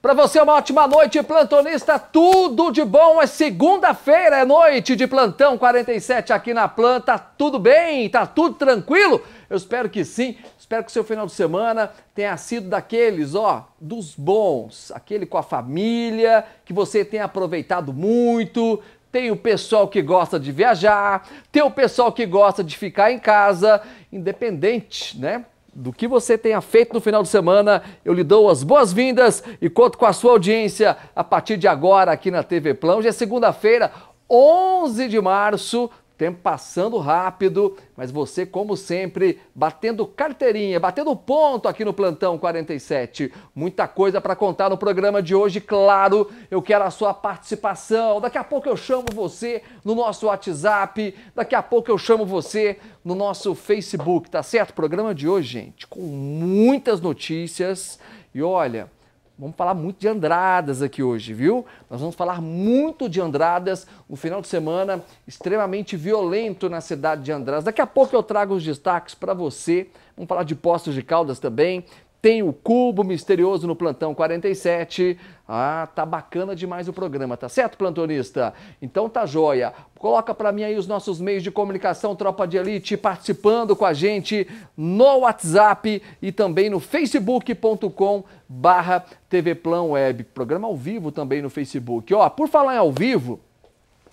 Para você, é uma ótima noite, plantonista. Tudo de bom. É segunda-feira, é noite de plantão 47 aqui na planta. Tudo bem? Tá tudo tranquilo? Eu espero que sim. Espero que o seu final de semana tenha sido daqueles, ó, dos bons. Aquele com a família, que você tenha aproveitado muito. Tem o pessoal que gosta de viajar, tem o pessoal que gosta de ficar em casa, independente, né? do que você tenha feito no final de semana. Eu lhe dou as boas-vindas e conto com a sua audiência a partir de agora aqui na TV Plão. Hoje é segunda-feira, 11 de março, Tempo passando rápido, mas você, como sempre, batendo carteirinha, batendo ponto aqui no Plantão 47. Muita coisa para contar no programa de hoje, claro. Eu quero a sua participação. Daqui a pouco eu chamo você no nosso WhatsApp. Daqui a pouco eu chamo você no nosso Facebook, tá certo? programa de hoje, gente, com muitas notícias. E olha, Vamos falar muito de Andradas aqui hoje, viu? Nós vamos falar muito de Andradas, um final de semana extremamente violento na cidade de Andradas. Daqui a pouco eu trago os destaques para você. Vamos falar de Postos de Caldas também, tem o Cubo Misterioso no Plantão 47. Ah, tá bacana demais o programa, tá certo, plantonista? Então tá joia. Coloca para mim aí os nossos meios de comunicação, Tropa de Elite, participando com a gente no WhatsApp e também no facebook.com barra TV Plan Web. Programa ao vivo também no Facebook. Ó, por falar em ao vivo,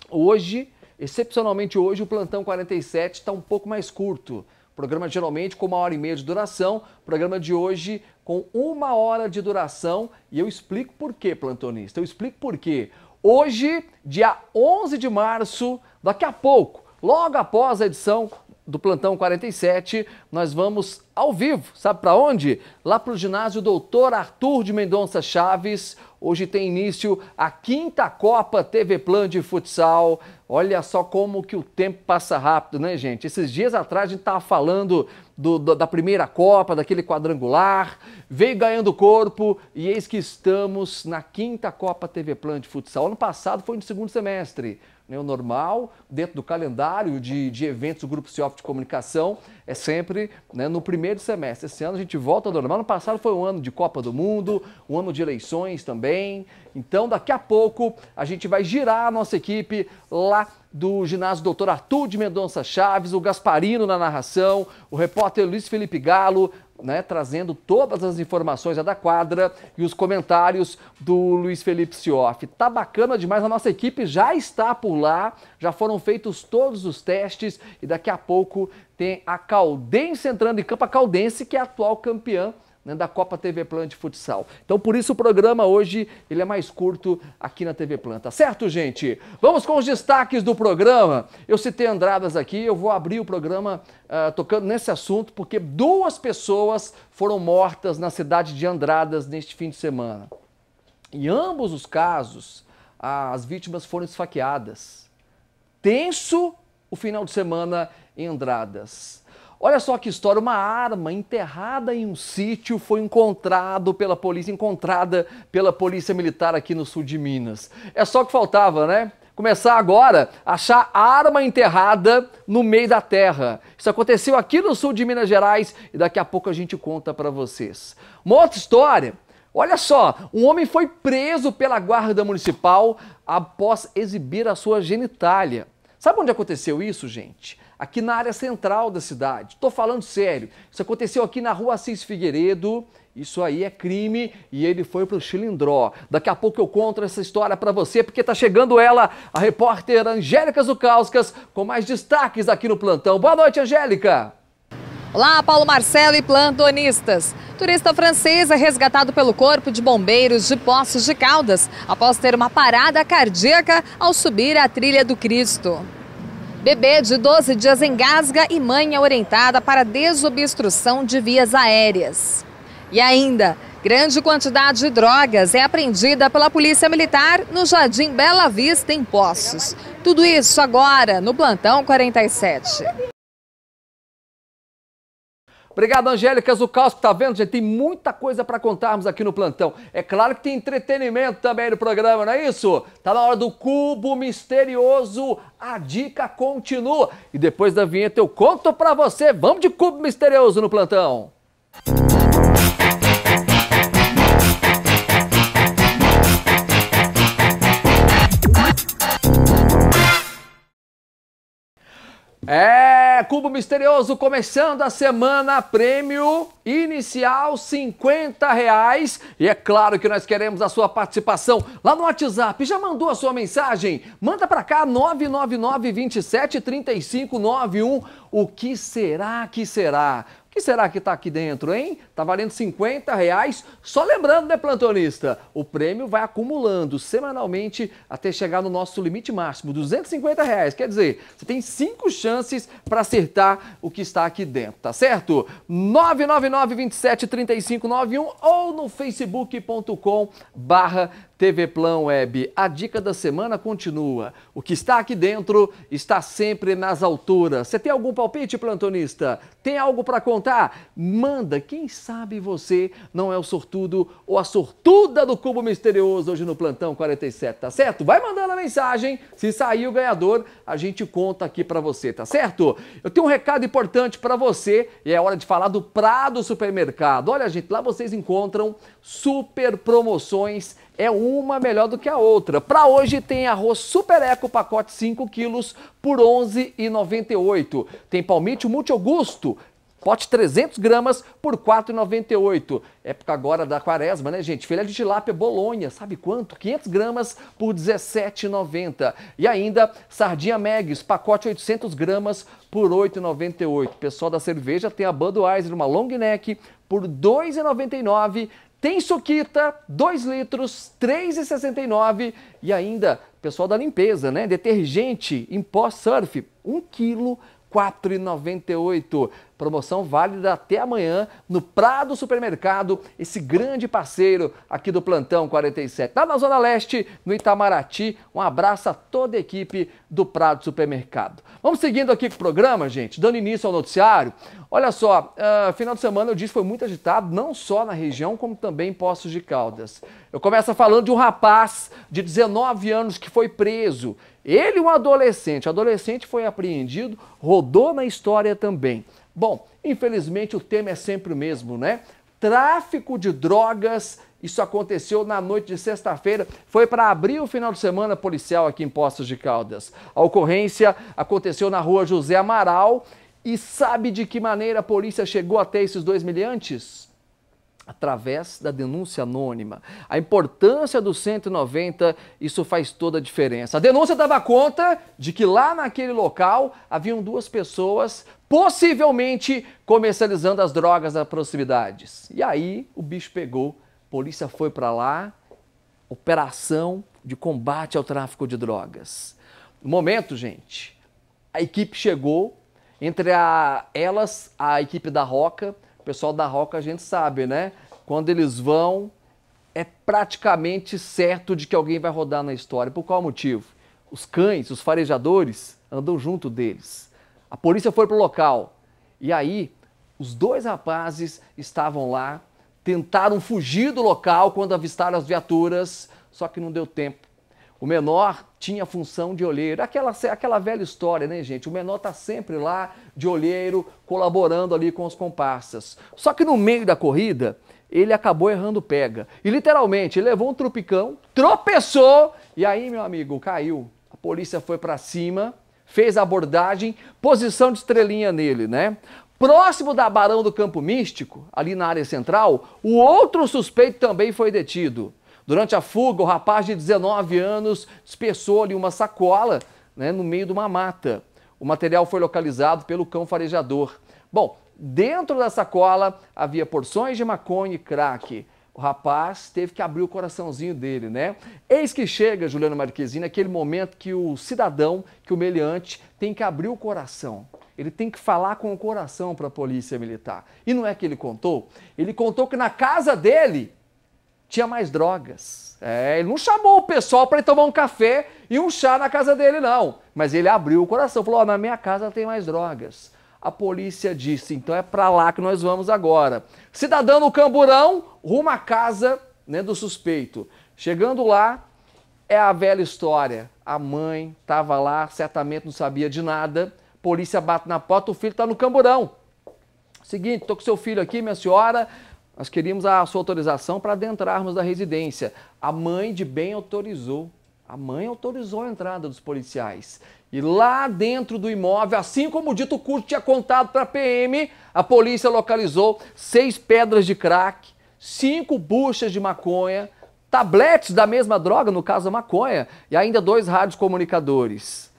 hoje, excepcionalmente hoje, o Plantão 47 está um pouco mais curto. Programa geralmente com uma hora e meia de duração, programa de hoje com uma hora de duração e eu explico por quê, plantonista. Eu explico por quê. Hoje, dia 11 de março, daqui a pouco, logo após a edição do Plantão 47, nós vamos ao vivo, sabe para onde? Lá para o ginásio Doutor Arthur de Mendonça Chaves. Hoje tem início a quinta Copa TV Plan de Futsal. Olha só como que o tempo passa rápido, né, gente? Esses dias atrás a gente estava falando do, do, da primeira Copa, daquele quadrangular, veio ganhando corpo e eis que estamos na quinta Copa TV Plan de Futsal. Ano passado foi no segundo semestre né, o normal, dentro do calendário de, de eventos do Grupo CIOF de Comunicação, é sempre né, no primeiro semestre. Esse ano a gente volta ao normal. No passado foi um ano de Copa do Mundo, um ano de eleições também. Então, daqui a pouco, a gente vai girar a nossa equipe lá do ginásio Doutor Artur de Mendonça Chaves, o Gasparino na narração, o repórter Luiz Felipe Galo, né, trazendo todas as informações da quadra e os comentários do Luiz Felipe Sioff. Tá bacana demais, a nossa equipe já está por lá, já foram feitos todos os testes e daqui a pouco tem a Caldense entrando em campo, a Caldense que é a atual campeã né, da Copa TV Plant Futsal. Então por isso o programa hoje ele é mais curto aqui na TV Plant, tá certo, gente? Vamos com os destaques do programa. Eu citei Andradas aqui, eu vou abrir o programa uh, tocando nesse assunto porque duas pessoas foram mortas na cidade de Andradas neste fim de semana. Em ambos os casos, as vítimas foram esfaqueadas. Tenso o final de semana em Andradas. Olha só que história, uma arma enterrada em um sítio foi encontrada pela polícia, encontrada pela polícia militar aqui no sul de Minas. É só que faltava, né? Começar agora a achar arma enterrada no meio da terra. Isso aconteceu aqui no sul de Minas Gerais e daqui a pouco a gente conta para vocês. Uma outra história Olha só, um homem foi preso pela guarda municipal após exibir a sua genitália. Sabe onde aconteceu isso, gente? Aqui na área central da cidade. Estou falando sério. Isso aconteceu aqui na rua Assis Figueiredo. Isso aí é crime e ele foi pro Chilindró. Daqui a pouco eu conto essa história para você, porque tá chegando ela, a repórter Angélica Zucauskas, com mais destaques aqui no plantão. Boa noite, Angélica! Olá, Paulo Marcelo e plantonistas. Turista francês é resgatado pelo Corpo de Bombeiros de Poços de Caldas após ter uma parada cardíaca ao subir a trilha do Cristo. Bebê de 12 dias engasga e mãe é orientada para desobstrução de vias aéreas. E ainda, grande quantidade de drogas é apreendida pela Polícia Militar no Jardim Bela Vista, em Poços. Tudo isso agora no Plantão 47. Obrigado, Angélica que Tá vendo, gente? Tem muita coisa para contarmos aqui no plantão. É claro que tem entretenimento também no programa, não é isso? Tá na hora do Cubo Misterioso. A dica continua. E depois da vinheta eu conto para você. Vamos de Cubo Misterioso no plantão. Música É, Cubo Misterioso começando a semana, prêmio inicial 50 reais. E é claro que nós queremos a sua participação lá no WhatsApp. Já mandou a sua mensagem? Manda para cá 999 27 3591. O que será que será? que será que está aqui dentro, hein? Está valendo 50 reais. Só lembrando, né, plantonista? O prêmio vai acumulando semanalmente até chegar no nosso limite máximo, 250 reais. Quer dizer, você tem cinco chances para acertar o que está aqui dentro, tá certo? 999 27 ou no facebook.com barra TV Plan Web. A dica da semana continua. O que está aqui dentro está sempre nas alturas. Você tem algum palpite, plantonista? Tem algo para contar? Manda. Quem sabe você não é o sortudo ou a sortuda do cubo misterioso hoje no plantão 47, tá certo? Vai mandando a mensagem. Se sair o ganhador, a gente conta aqui para você, tá certo? Eu tenho um recado importante para você e é hora de falar do Prado Supermercado. Olha, gente, lá vocês encontram super promoções, é uma melhor do que a outra. Para hoje tem arroz Super Eco pacote 5 quilos por 11,98. Tem palmite multi-augusto, pote 300 gramas por 4,98. Época agora da quaresma, né, gente? Filé de tilápia bolonha, sabe quanto? 500 gramas por 17,90. E ainda sardinha Megs, pacote 800 gramas por 8,98. Pessoal da cerveja tem a Budweiser, uma long neck por 2,99 tem suquita, 2 litros, R$ 3,69 e ainda pessoal da limpeza, né? Detergente em pó surf, 1 quilo, 4,98. Promoção válida até amanhã no Prado Supermercado, esse grande parceiro aqui do Plantão 47. Lá na Zona Leste, no Itamaraty. Um abraço a toda a equipe do Prado Supermercado. Vamos seguindo aqui com o programa, gente, dando início ao noticiário. Olha só, uh, final de semana eu disse foi muito agitado, não só na região, como também em Poços de Caldas. Eu começo falando de um rapaz de 19 anos que foi preso. Ele, um adolescente, adolescente foi apreendido, rodou na história também. Bom, infelizmente o tema é sempre o mesmo, né? Tráfico de drogas. Isso aconteceu na noite de sexta-feira, foi para abrir o final de semana policial aqui em Poços de Caldas. A ocorrência aconteceu na rua José Amaral e sabe de que maneira a polícia chegou até esses dois miliantes? através da denúncia anônima. A importância do 190, isso faz toda a diferença. A denúncia dava conta de que lá naquele local haviam duas pessoas possivelmente comercializando as drogas nas proximidades. E aí o bicho pegou, a polícia foi para lá, operação de combate ao tráfico de drogas. No momento, gente, a equipe chegou, entre a, elas a equipe da Roca, pessoal da Roca a gente sabe, né? Quando eles vão, é praticamente certo de que alguém vai rodar na história. Por qual motivo? Os cães, os farejadores, andam junto deles. A polícia foi pro local. E aí, os dois rapazes estavam lá, tentaram fugir do local quando avistaram as viaturas, só que não deu tempo. O menor tinha função de olheiro. Aquela, aquela velha história, né, gente? O menor tá sempre lá de olheiro, colaborando ali com os comparsas. Só que no meio da corrida, ele acabou errando pega. E literalmente, ele levou um trupicão, tropeçou e aí, meu amigo, caiu. A polícia foi para cima, fez a abordagem, posição de estrelinha nele, né? Próximo da Barão do Campo Místico, ali na área central, o outro suspeito também foi detido. Durante a fuga, o rapaz de 19 anos dispersou ali uma sacola né, no meio de uma mata. O material foi localizado pelo cão farejador. Bom, dentro da sacola havia porções de maconha e crack. O rapaz teve que abrir o coraçãozinho dele, né? Eis que chega, Juliano Marquezine, aquele momento que o cidadão, que o meliante, tem que abrir o coração. Ele tem que falar com o coração para a polícia militar. E não é que ele contou? Ele contou que na casa dele tinha mais drogas. É, ele não chamou o pessoal para ir tomar um café e um chá na casa dele, não. Mas ele abriu o coração, falou: oh, na minha casa tem mais drogas. A polícia disse: então é para lá que nós vamos agora. Cidadão no Camburão, rumo à casa né, do suspeito. Chegando lá, é a velha história. A mãe estava lá, certamente não sabia de nada. Polícia bate na porta, o filho está no Camburão. Seguinte, tô com seu filho aqui, minha senhora. Nós queríamos a sua autorização para adentrarmos da residência. A mãe de bem autorizou. A mãe autorizou a entrada dos policiais. E lá dentro do imóvel, assim como o dito curto tinha contado para a PM, a polícia localizou seis pedras de crack, cinco buchas de maconha, tabletes da mesma droga, no caso a maconha, e ainda dois rádios comunicadores.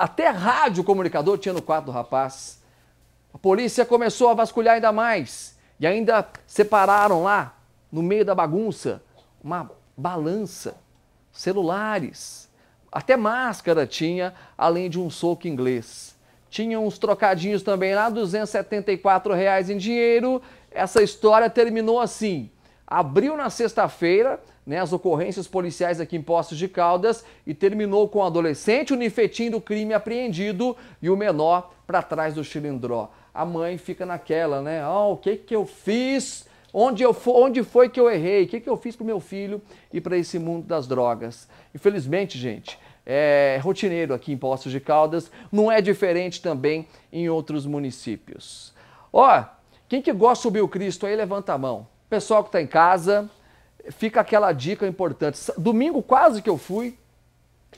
Até rádio comunicador tinha no quarto do rapaz. A polícia começou a vasculhar ainda mais e ainda separaram lá, no meio da bagunça, uma balança, celulares, até máscara tinha, além de um soco inglês. Tinha uns trocadinhos também lá, 274 reais em dinheiro. Essa história terminou assim. Abriu na sexta-feira, né, as ocorrências policiais aqui em Poços de Caldas e terminou com o adolescente, o nifetim do crime apreendido e o menor para trás do xilindró a mãe fica naquela, né? Oh, o que, que eu fiz? Onde, eu, onde foi que eu errei? O que, que eu fiz para o meu filho e para esse mundo das drogas? Infelizmente, gente, é rotineiro aqui em Poços de Caldas, não é diferente também em outros municípios. Ó, oh, quem que gosta do o Cristo aí, levanta a mão. Pessoal que está em casa, fica aquela dica importante. Domingo quase que eu fui,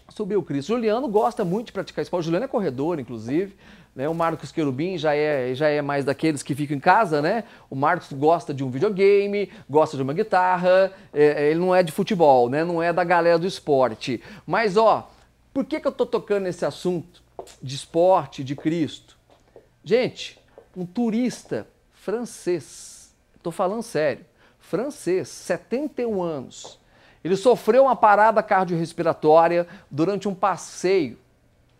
subir o Cristo. Juliano gosta muito de praticar esporte. Juliano é corredor, inclusive. Né? O Marcos Querubim já é, já é mais daqueles que ficam em casa, né? O Marcos gosta de um videogame, gosta de uma guitarra, é, é ele não é de futebol, né? Não é da galera do esporte. Mas, ó, por que, que eu tô tocando nesse assunto de esporte, de Cristo? Gente, um turista francês, tô falando sério, francês, 71 anos, ele sofreu uma parada cardiorrespiratória durante um passeio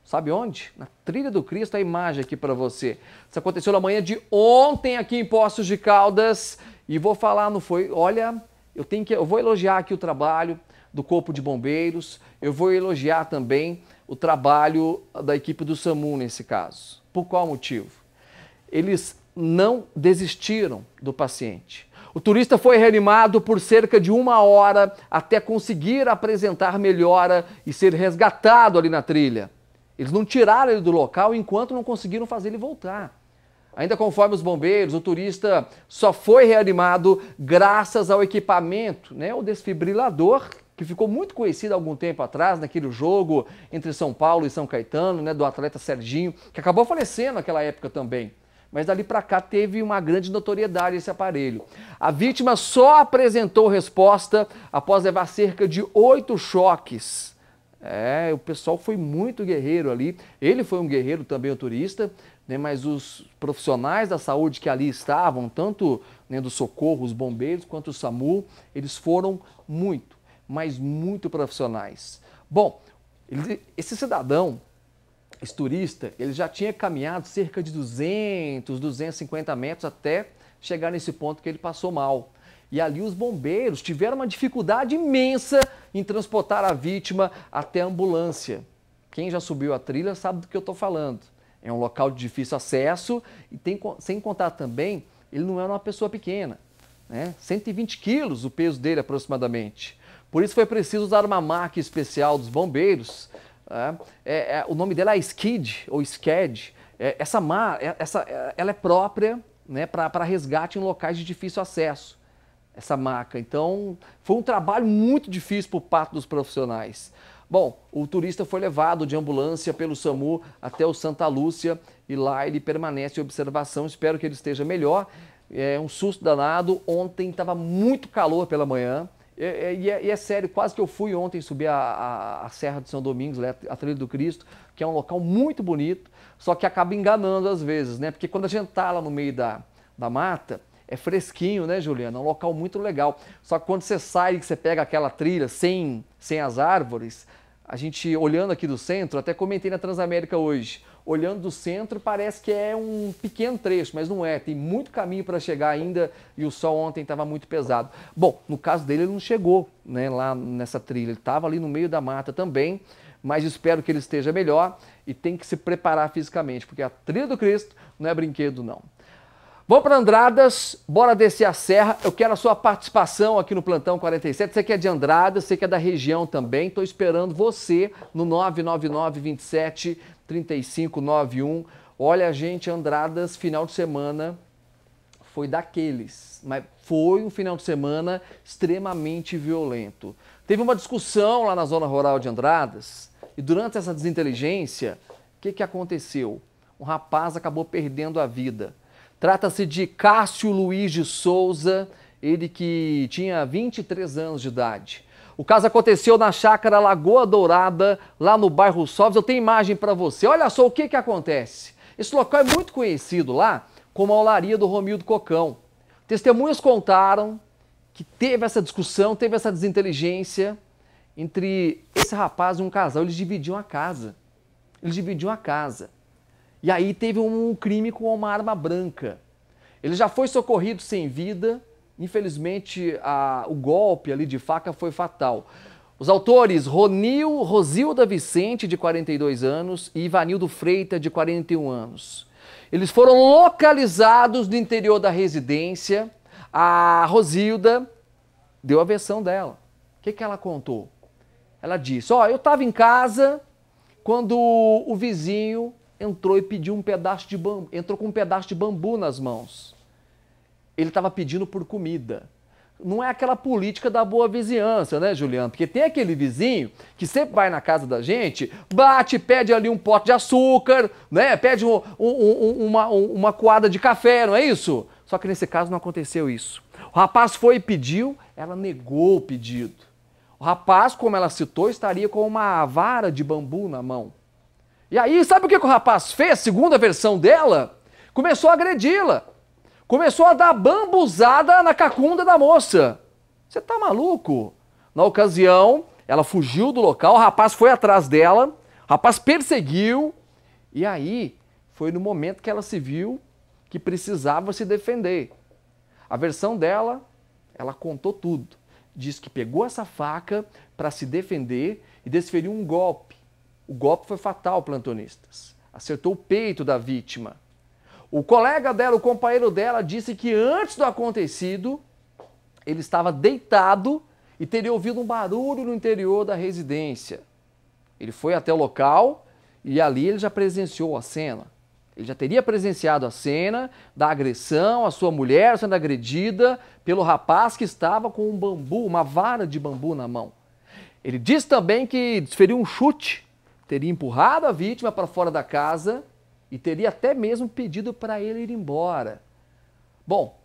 Sabe onde? Na trilha do Cristo, a imagem aqui para você. Isso aconteceu na manhã de ontem aqui em Poços de Caldas. E vou falar, não foi? Olha, eu tenho que, eu vou elogiar aqui o trabalho do Corpo de Bombeiros. Eu vou elogiar também o trabalho da equipe do SAMU nesse caso. Por qual motivo? Eles não desistiram do paciente. O turista foi reanimado por cerca de uma hora até conseguir apresentar melhora e ser resgatado ali na trilha. Eles não tiraram ele do local enquanto não conseguiram fazer ele voltar. Ainda conforme os bombeiros, o turista só foi reanimado graças ao equipamento, né, o desfibrilador, que ficou muito conhecido há algum tempo atrás, naquele jogo entre São Paulo e São Caetano, né, do atleta Serginho, que acabou falecendo naquela época também. Mas dali para cá teve uma grande notoriedade esse aparelho. A vítima só apresentou resposta após levar cerca de oito choques é, o pessoal foi muito guerreiro ali. Ele foi um guerreiro também, o turista, né, mas os profissionais da saúde que ali estavam, tanto né, do socorro, os bombeiros, quanto o SAMU, eles foram muito, mas muito profissionais. Bom, ele, esse cidadão, esse turista, ele já tinha caminhado cerca de 200, 250 metros até chegar nesse ponto que ele passou mal. E ali os bombeiros tiveram uma dificuldade imensa em transportar a vítima até a ambulância. Quem já subiu a trilha sabe do que eu estou falando. É um local de difícil acesso e tem, sem contar também, ele não era é uma pessoa pequena. Né? 120 quilos o peso dele aproximadamente. Por isso foi preciso usar uma marca especial dos bombeiros. Né? É, é, o nome dela é Skid ou Sked. É, essa mar, é, essa, é, ela é própria né, para resgate em locais de difícil acesso essa maca. Então, foi um trabalho muito difícil por parte dos profissionais. Bom, o turista foi levado de ambulância pelo SAMU até o Santa Lúcia e lá ele permanece em observação. Espero que ele esteja melhor. É um susto danado. Ontem estava muito calor pela manhã. É, é, e é, é, sério, quase que eu fui ontem subir a, a, a, Serra de São Domingos, a Trilha do Cristo, que é um local muito bonito, só que acaba enganando às vezes, né? Porque quando a gente está lá no meio da, da mata, é fresquinho, né, Juliana? É um local muito legal. Só que quando você sai e você pega aquela trilha sem, sem as árvores, a gente olhando aqui do centro, até comentei na Transamérica hoje, olhando do centro parece que é um pequeno trecho, mas não é, tem muito caminho para chegar ainda e o sol ontem estava muito pesado. Bom, no caso dele ele não chegou né, lá nessa trilha, ele estava ali no meio da mata também, mas espero que ele esteja melhor e tem que se preparar fisicamente, porque a trilha do Cristo não é brinquedo não. Vamos para Andradas, bora descer a serra. Eu quero a sua participação aqui no Plantão 47. Você que é de Andradas, você que é da região também. Estou esperando você no 999 27 3591. Olha, gente, Andradas, final de semana foi daqueles. Mas foi um final de semana extremamente violento. Teve uma discussão lá na zona rural de Andradas e durante essa desinteligência, o que, que aconteceu? Um rapaz acabou perdendo a vida. Trata-se de Cássio Luiz de Souza, ele que tinha 23 anos de idade. O caso aconteceu na chácara Lagoa Dourada, lá no bairro Soves. Eu tenho imagem para você. Olha só o que, que acontece. Esse local é muito conhecido lá como a olaria do Romildo Cocão. Testemunhas contaram que teve essa discussão, teve essa desinteligência entre esse rapaz e um casal. Eles dividiam a casa. Eles dividiam a casa. E aí teve um crime com uma arma branca. Ele já foi socorrido sem vida. Infelizmente, a, o golpe ali de faca foi fatal. Os autores, Ronil, Rosilda Vicente, de 42 anos, e Ivanildo Freita, de 41 anos. Eles foram localizados no interior da residência. A Rosilda deu a versão dela. O que, que ela contou? Ela disse: Ó, oh, eu estava em casa quando o vizinho entrou e pediu um pedaço de bambu, entrou com um pedaço de bambu nas mãos. Ele estava pedindo por comida. Não é aquela política da boa vizinhança, né, Juliano? Porque tem aquele vizinho que sempre vai na casa da gente, bate, pede ali um pote de açúcar, né? Pede um, um, uma, uma coada de café, não é isso? Só que nesse caso não aconteceu isso. O rapaz foi e pediu, ela negou o pedido. O rapaz, como ela citou, estaria com uma vara de bambu na mão. E aí, sabe o que, que o rapaz fez, segundo a versão dela? Começou a agredi-la. Começou a dar bambuzada na cacunda da moça. Você tá maluco? Na ocasião, ela fugiu do local, o rapaz foi atrás dela, o rapaz perseguiu, e aí foi no momento que ela se viu que precisava se defender. A versão dela, ela contou tudo. Diz que pegou essa faca para se defender e desferiu um golpe o golpe foi fatal, plantonistas. Acertou o peito da vítima. O colega dela, o companheiro dela, disse que antes do acontecido, ele estava deitado e teria ouvido um barulho no interior da residência. Ele foi até o local e ali ele já presenciou a cena. Ele já teria presenciado a cena da agressão, a sua mulher sendo agredida pelo rapaz que estava com um bambu, uma vara de bambu na mão. Ele diz também que desferiu um chute teria empurrado a vítima para fora da casa e teria até mesmo pedido para ele ir embora. Bom,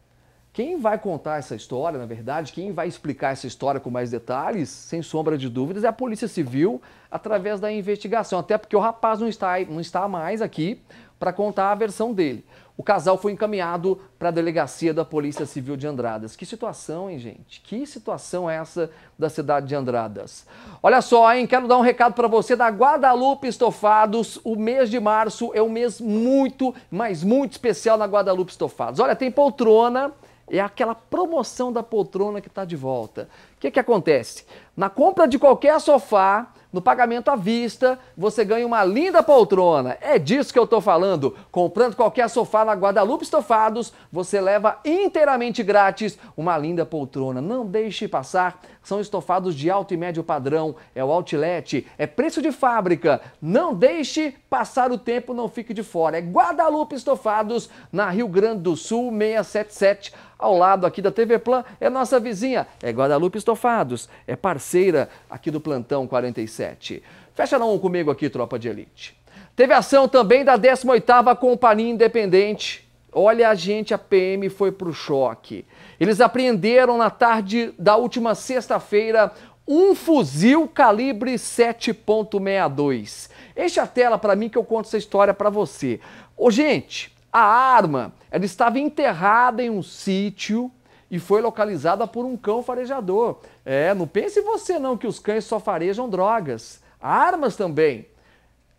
quem vai contar essa história, na verdade, quem vai explicar essa história com mais detalhes, sem sombra de dúvidas, é a Polícia Civil através da investigação, até porque o rapaz não está, não está mais aqui para contar a versão dele. O casal foi encaminhado para a delegacia da Polícia Civil de Andradas. Que situação, hein, gente? Que situação é essa da cidade de Andradas? Olha só, hein? Quero dar um recado para você da Guadalupe Estofados. O mês de março é um mês muito, mas muito especial na Guadalupe Estofados. Olha, tem poltrona. É aquela promoção da poltrona que está de volta. O que, que acontece? Na compra de qualquer sofá, no pagamento à vista, você ganha uma linda poltrona. É disso que eu estou falando. Comprando qualquer sofá na Guadalupe Estofados, você leva inteiramente grátis uma linda poltrona. Não deixe passar. São estofados de alto e médio padrão. É o outlet, é preço de fábrica. Não deixe passar o tempo, não fique de fora. É Guadalupe Estofados, na Rio Grande do Sul, 677 ao lado aqui da TV Plan, é nossa vizinha, é Guadalupe Estofados, é parceira aqui do Plantão 47. Fecha não um comigo aqui, tropa de elite. Teve ação também da 18ª Companhia Independente. Olha a gente, a PM foi pro choque. Eles apreenderam na tarde da última sexta-feira um fuzil calibre 7.62. Enche a tela para mim que eu conto essa história para você. Ô, gente, a arma ela estava enterrada em um sítio e foi localizada por um cão farejador. É, não pense você não que os cães só farejam drogas, armas também.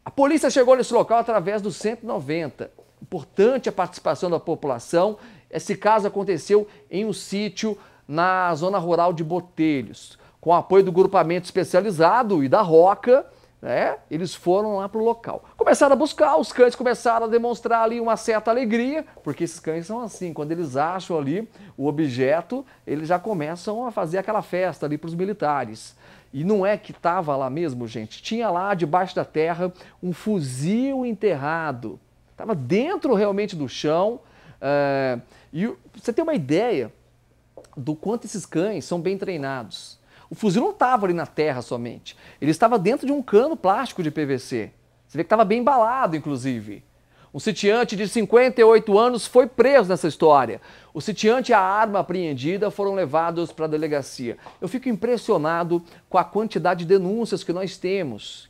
A polícia chegou nesse local através do 190. Importante a participação da população. Esse caso aconteceu em um sítio na zona rural de Botelhos. Com apoio do grupamento especializado e da Roca, né? Eles foram lá para o local. Começaram a buscar, os cães começaram a demonstrar ali uma certa alegria, porque esses cães são assim, quando eles acham ali o objeto, eles já começam a fazer aquela festa ali para os militares. E não é que estava lá mesmo, gente. Tinha lá debaixo da terra um fuzil enterrado. Estava dentro realmente do chão. É... E você tem uma ideia do quanto esses cães são bem treinados. O fuzil não estava ali na terra somente. Ele estava dentro de um cano plástico de PVC. Você vê que estava bem embalado, inclusive. Um sitiante de 58 anos foi preso nessa história. O sitiante e a arma apreendida foram levados para a delegacia. Eu fico impressionado com a quantidade de denúncias que nós temos,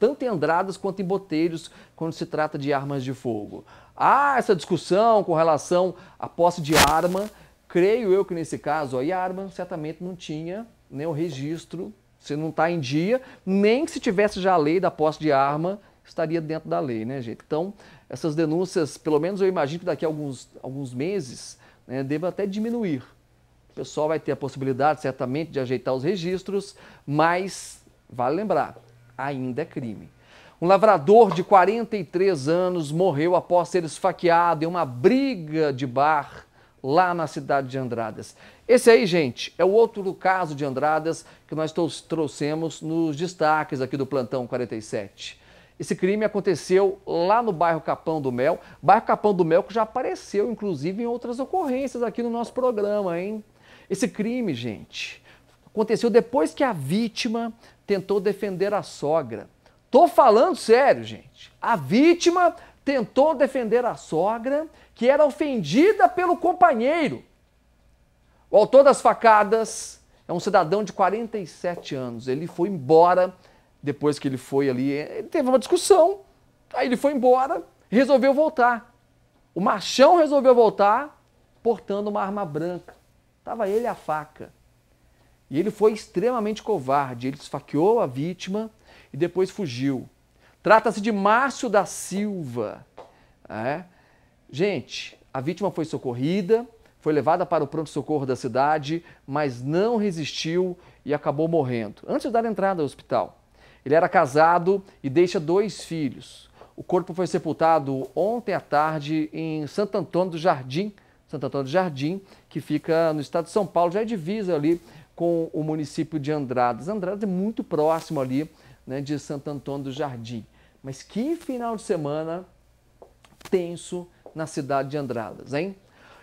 tanto em Andradas quanto em Boteiros, quando se trata de armas de fogo. Há essa discussão com relação à posse de arma. Creio eu que nesse caso aí, a arma certamente não tinha né, o registro, você não está em dia, nem que se tivesse já a lei da posse de arma, estaria dentro da lei, né, gente? Então, essas denúncias, pelo menos eu imagino que daqui a alguns, alguns meses, né, deva até diminuir. O pessoal vai ter a possibilidade, certamente, de ajeitar os registros, mas, vale lembrar, ainda é crime. Um lavrador de 43 anos morreu após ser esfaqueado em uma briga de bar lá na cidade de Andradas. Esse aí, gente, é o outro caso de Andradas que nós trouxemos nos destaques aqui do Plantão 47. Esse crime aconteceu lá no bairro Capão do Mel, bairro Capão do Mel que já apareceu, inclusive, em outras ocorrências aqui no nosso programa, hein? Esse crime, gente, aconteceu depois que a vítima tentou defender a sogra. Tô falando sério, gente. A vítima tentou defender a sogra que era ofendida pelo companheiro. O autor das facadas é um cidadão de 47 anos. Ele foi embora depois que ele foi ali. Ele teve uma discussão, aí ele foi embora, resolveu voltar. O machão resolveu voltar portando uma arma branca. Estava ele a faca. E ele foi extremamente covarde. Ele esfaqueou a vítima e depois fugiu. Trata-se de Márcio da Silva. É Gente, a vítima foi socorrida, foi levada para o pronto-socorro da cidade, mas não resistiu e acabou morrendo, antes de dar entrada ao hospital. Ele era casado e deixa dois filhos. O corpo foi sepultado ontem à tarde em Santo Antônio do Jardim, Santo Antônio do Jardim, que fica no estado de São Paulo, já é divisa ali com o município de Andradas. Andradas é muito próximo ali né, de Santo Antônio do Jardim. Mas que final de semana tenso na cidade de Andradas, hein?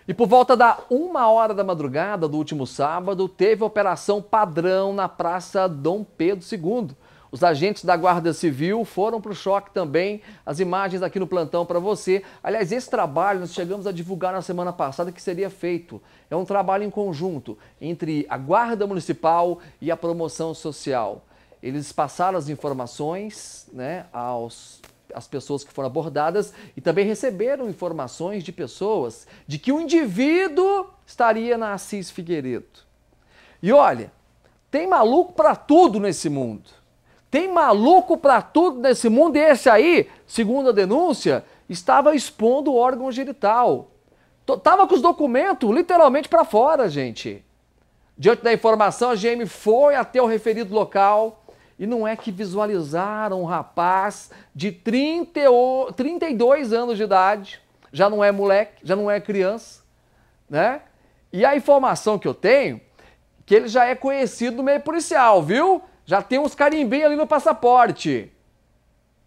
E por volta da uma hora da madrugada do último sábado, teve operação padrão na Praça Dom Pedro II. Os agentes da Guarda Civil foram para o choque também. As imagens aqui no plantão para você. Aliás, esse trabalho nós chegamos a divulgar na semana passada que seria feito. É um trabalho em conjunto entre a Guarda Municipal e a Promoção Social. Eles passaram as informações né, aos as pessoas que foram abordadas e também receberam informações de pessoas de que o um indivíduo estaria na Assis Figueiredo. E olha, tem maluco para tudo nesse mundo. Tem maluco para tudo nesse mundo e esse aí, segundo a denúncia, estava expondo o órgão genital. Tava com os documentos literalmente para fora, gente. Diante da informação, a GM foi até o referido local, e não é que visualizaram um rapaz de 30, 32 anos de idade, já não é moleque, já não é criança, né? E a informação que eu tenho, que ele já é conhecido no meio policial, viu? Já tem uns carimbinhos ali no passaporte.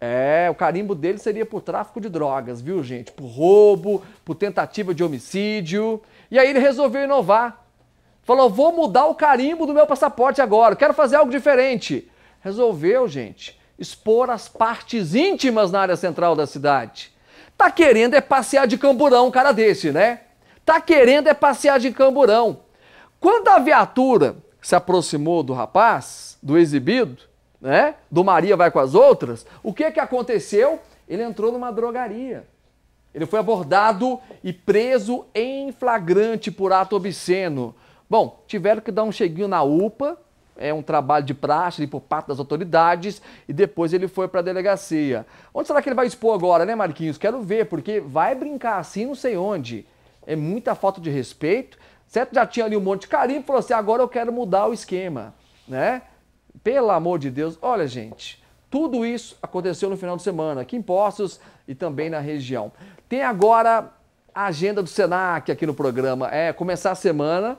É, o carimbo dele seria por tráfico de drogas, viu, gente? Por roubo, por tentativa de homicídio. E aí ele resolveu inovar. Falou: vou mudar o carimbo do meu passaporte agora, quero fazer algo diferente resolveu, gente, expor as partes íntimas na área central da cidade. Tá querendo é passear de camburão um cara desse, né? Tá querendo é passear de camburão. Quando a viatura se aproximou do rapaz, do exibido, né? Do Maria vai com as outras, o que que aconteceu? Ele entrou numa drogaria. Ele foi abordado e preso em flagrante por ato obsceno. Bom, tiveram que dar um cheguinho na UPA, é, um trabalho de praxe por parte das autoridades e depois ele foi para a delegacia. Onde será que ele vai expor agora, né, Marquinhos? Quero ver, porque vai brincar assim não sei onde. É muita falta de respeito. Certo? Já tinha ali um monte de carinho e falou assim: agora eu quero mudar o esquema, né? Pelo amor de Deus, olha, gente. Tudo isso aconteceu no final de semana, aqui em Poços e também na região. Tem agora a agenda do SENAC aqui no programa. É começar a semana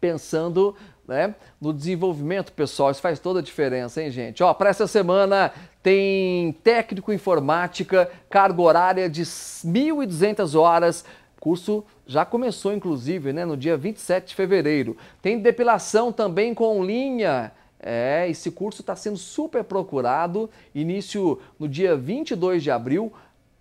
pensando né? No desenvolvimento pessoal, isso faz toda a diferença, hein, gente? Ó, para essa semana tem técnico informática, carga horária de 1.200 horas, curso já começou, inclusive, né? No dia 27 de fevereiro. Tem depilação também com linha. É, esse curso está sendo super procurado. Início no dia 22 de abril.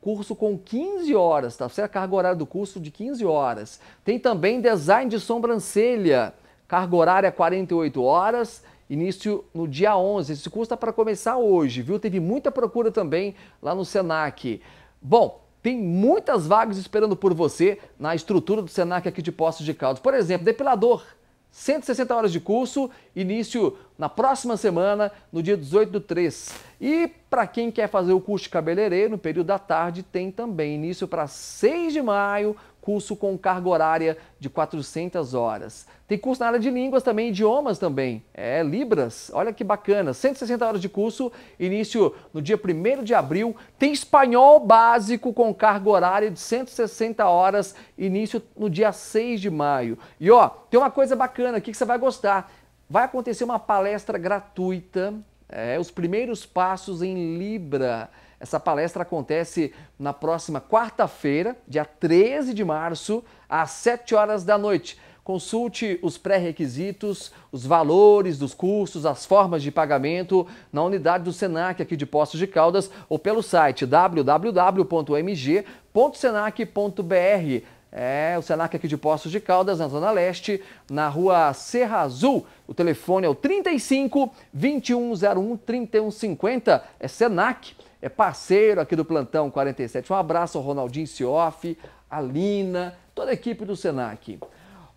Curso com 15 horas, tá? Será é a carga horária do curso de 15 horas. Tem também design de sobrancelha carga horária 48 é horas, início no dia 11. Esse curso está para começar hoje, viu? Teve muita procura também lá no SENAC. Bom, tem muitas vagas esperando por você na estrutura do SENAC aqui de Poços de Caldas. Por exemplo, depilador. 160 horas de curso, início na próxima semana, no dia 18 do 3. E para quem quer fazer o curso de cabeleireiro, no período da tarde, tem também início para 6 de maio, curso com carga horária de 400 horas. Tem curso na área de línguas também, idiomas também, é, Libras, olha que bacana, 160 horas de curso, início no dia 1 de abril. Tem espanhol básico com carga horária de 160 horas, início no dia 6 de maio. E ó, tem uma coisa bacana aqui que você vai gostar, vai acontecer uma palestra gratuita, é, os primeiros passos em Libra, essa palestra acontece na próxima quarta-feira, dia 13 de março, às 7 horas da noite. Consulte os pré-requisitos, os valores dos cursos, as formas de pagamento na unidade do SENAC aqui de Poços de Caldas ou pelo site www.mg.senac.br. É, o Senac aqui de Poços de Caldas, na Zona Leste, na rua Serra Azul. O telefone é o 35 2101 3150. É Senac é parceiro aqui do Plantão 47. Um abraço ao Ronaldinho Sioff, a Lina, toda a equipe do Senac.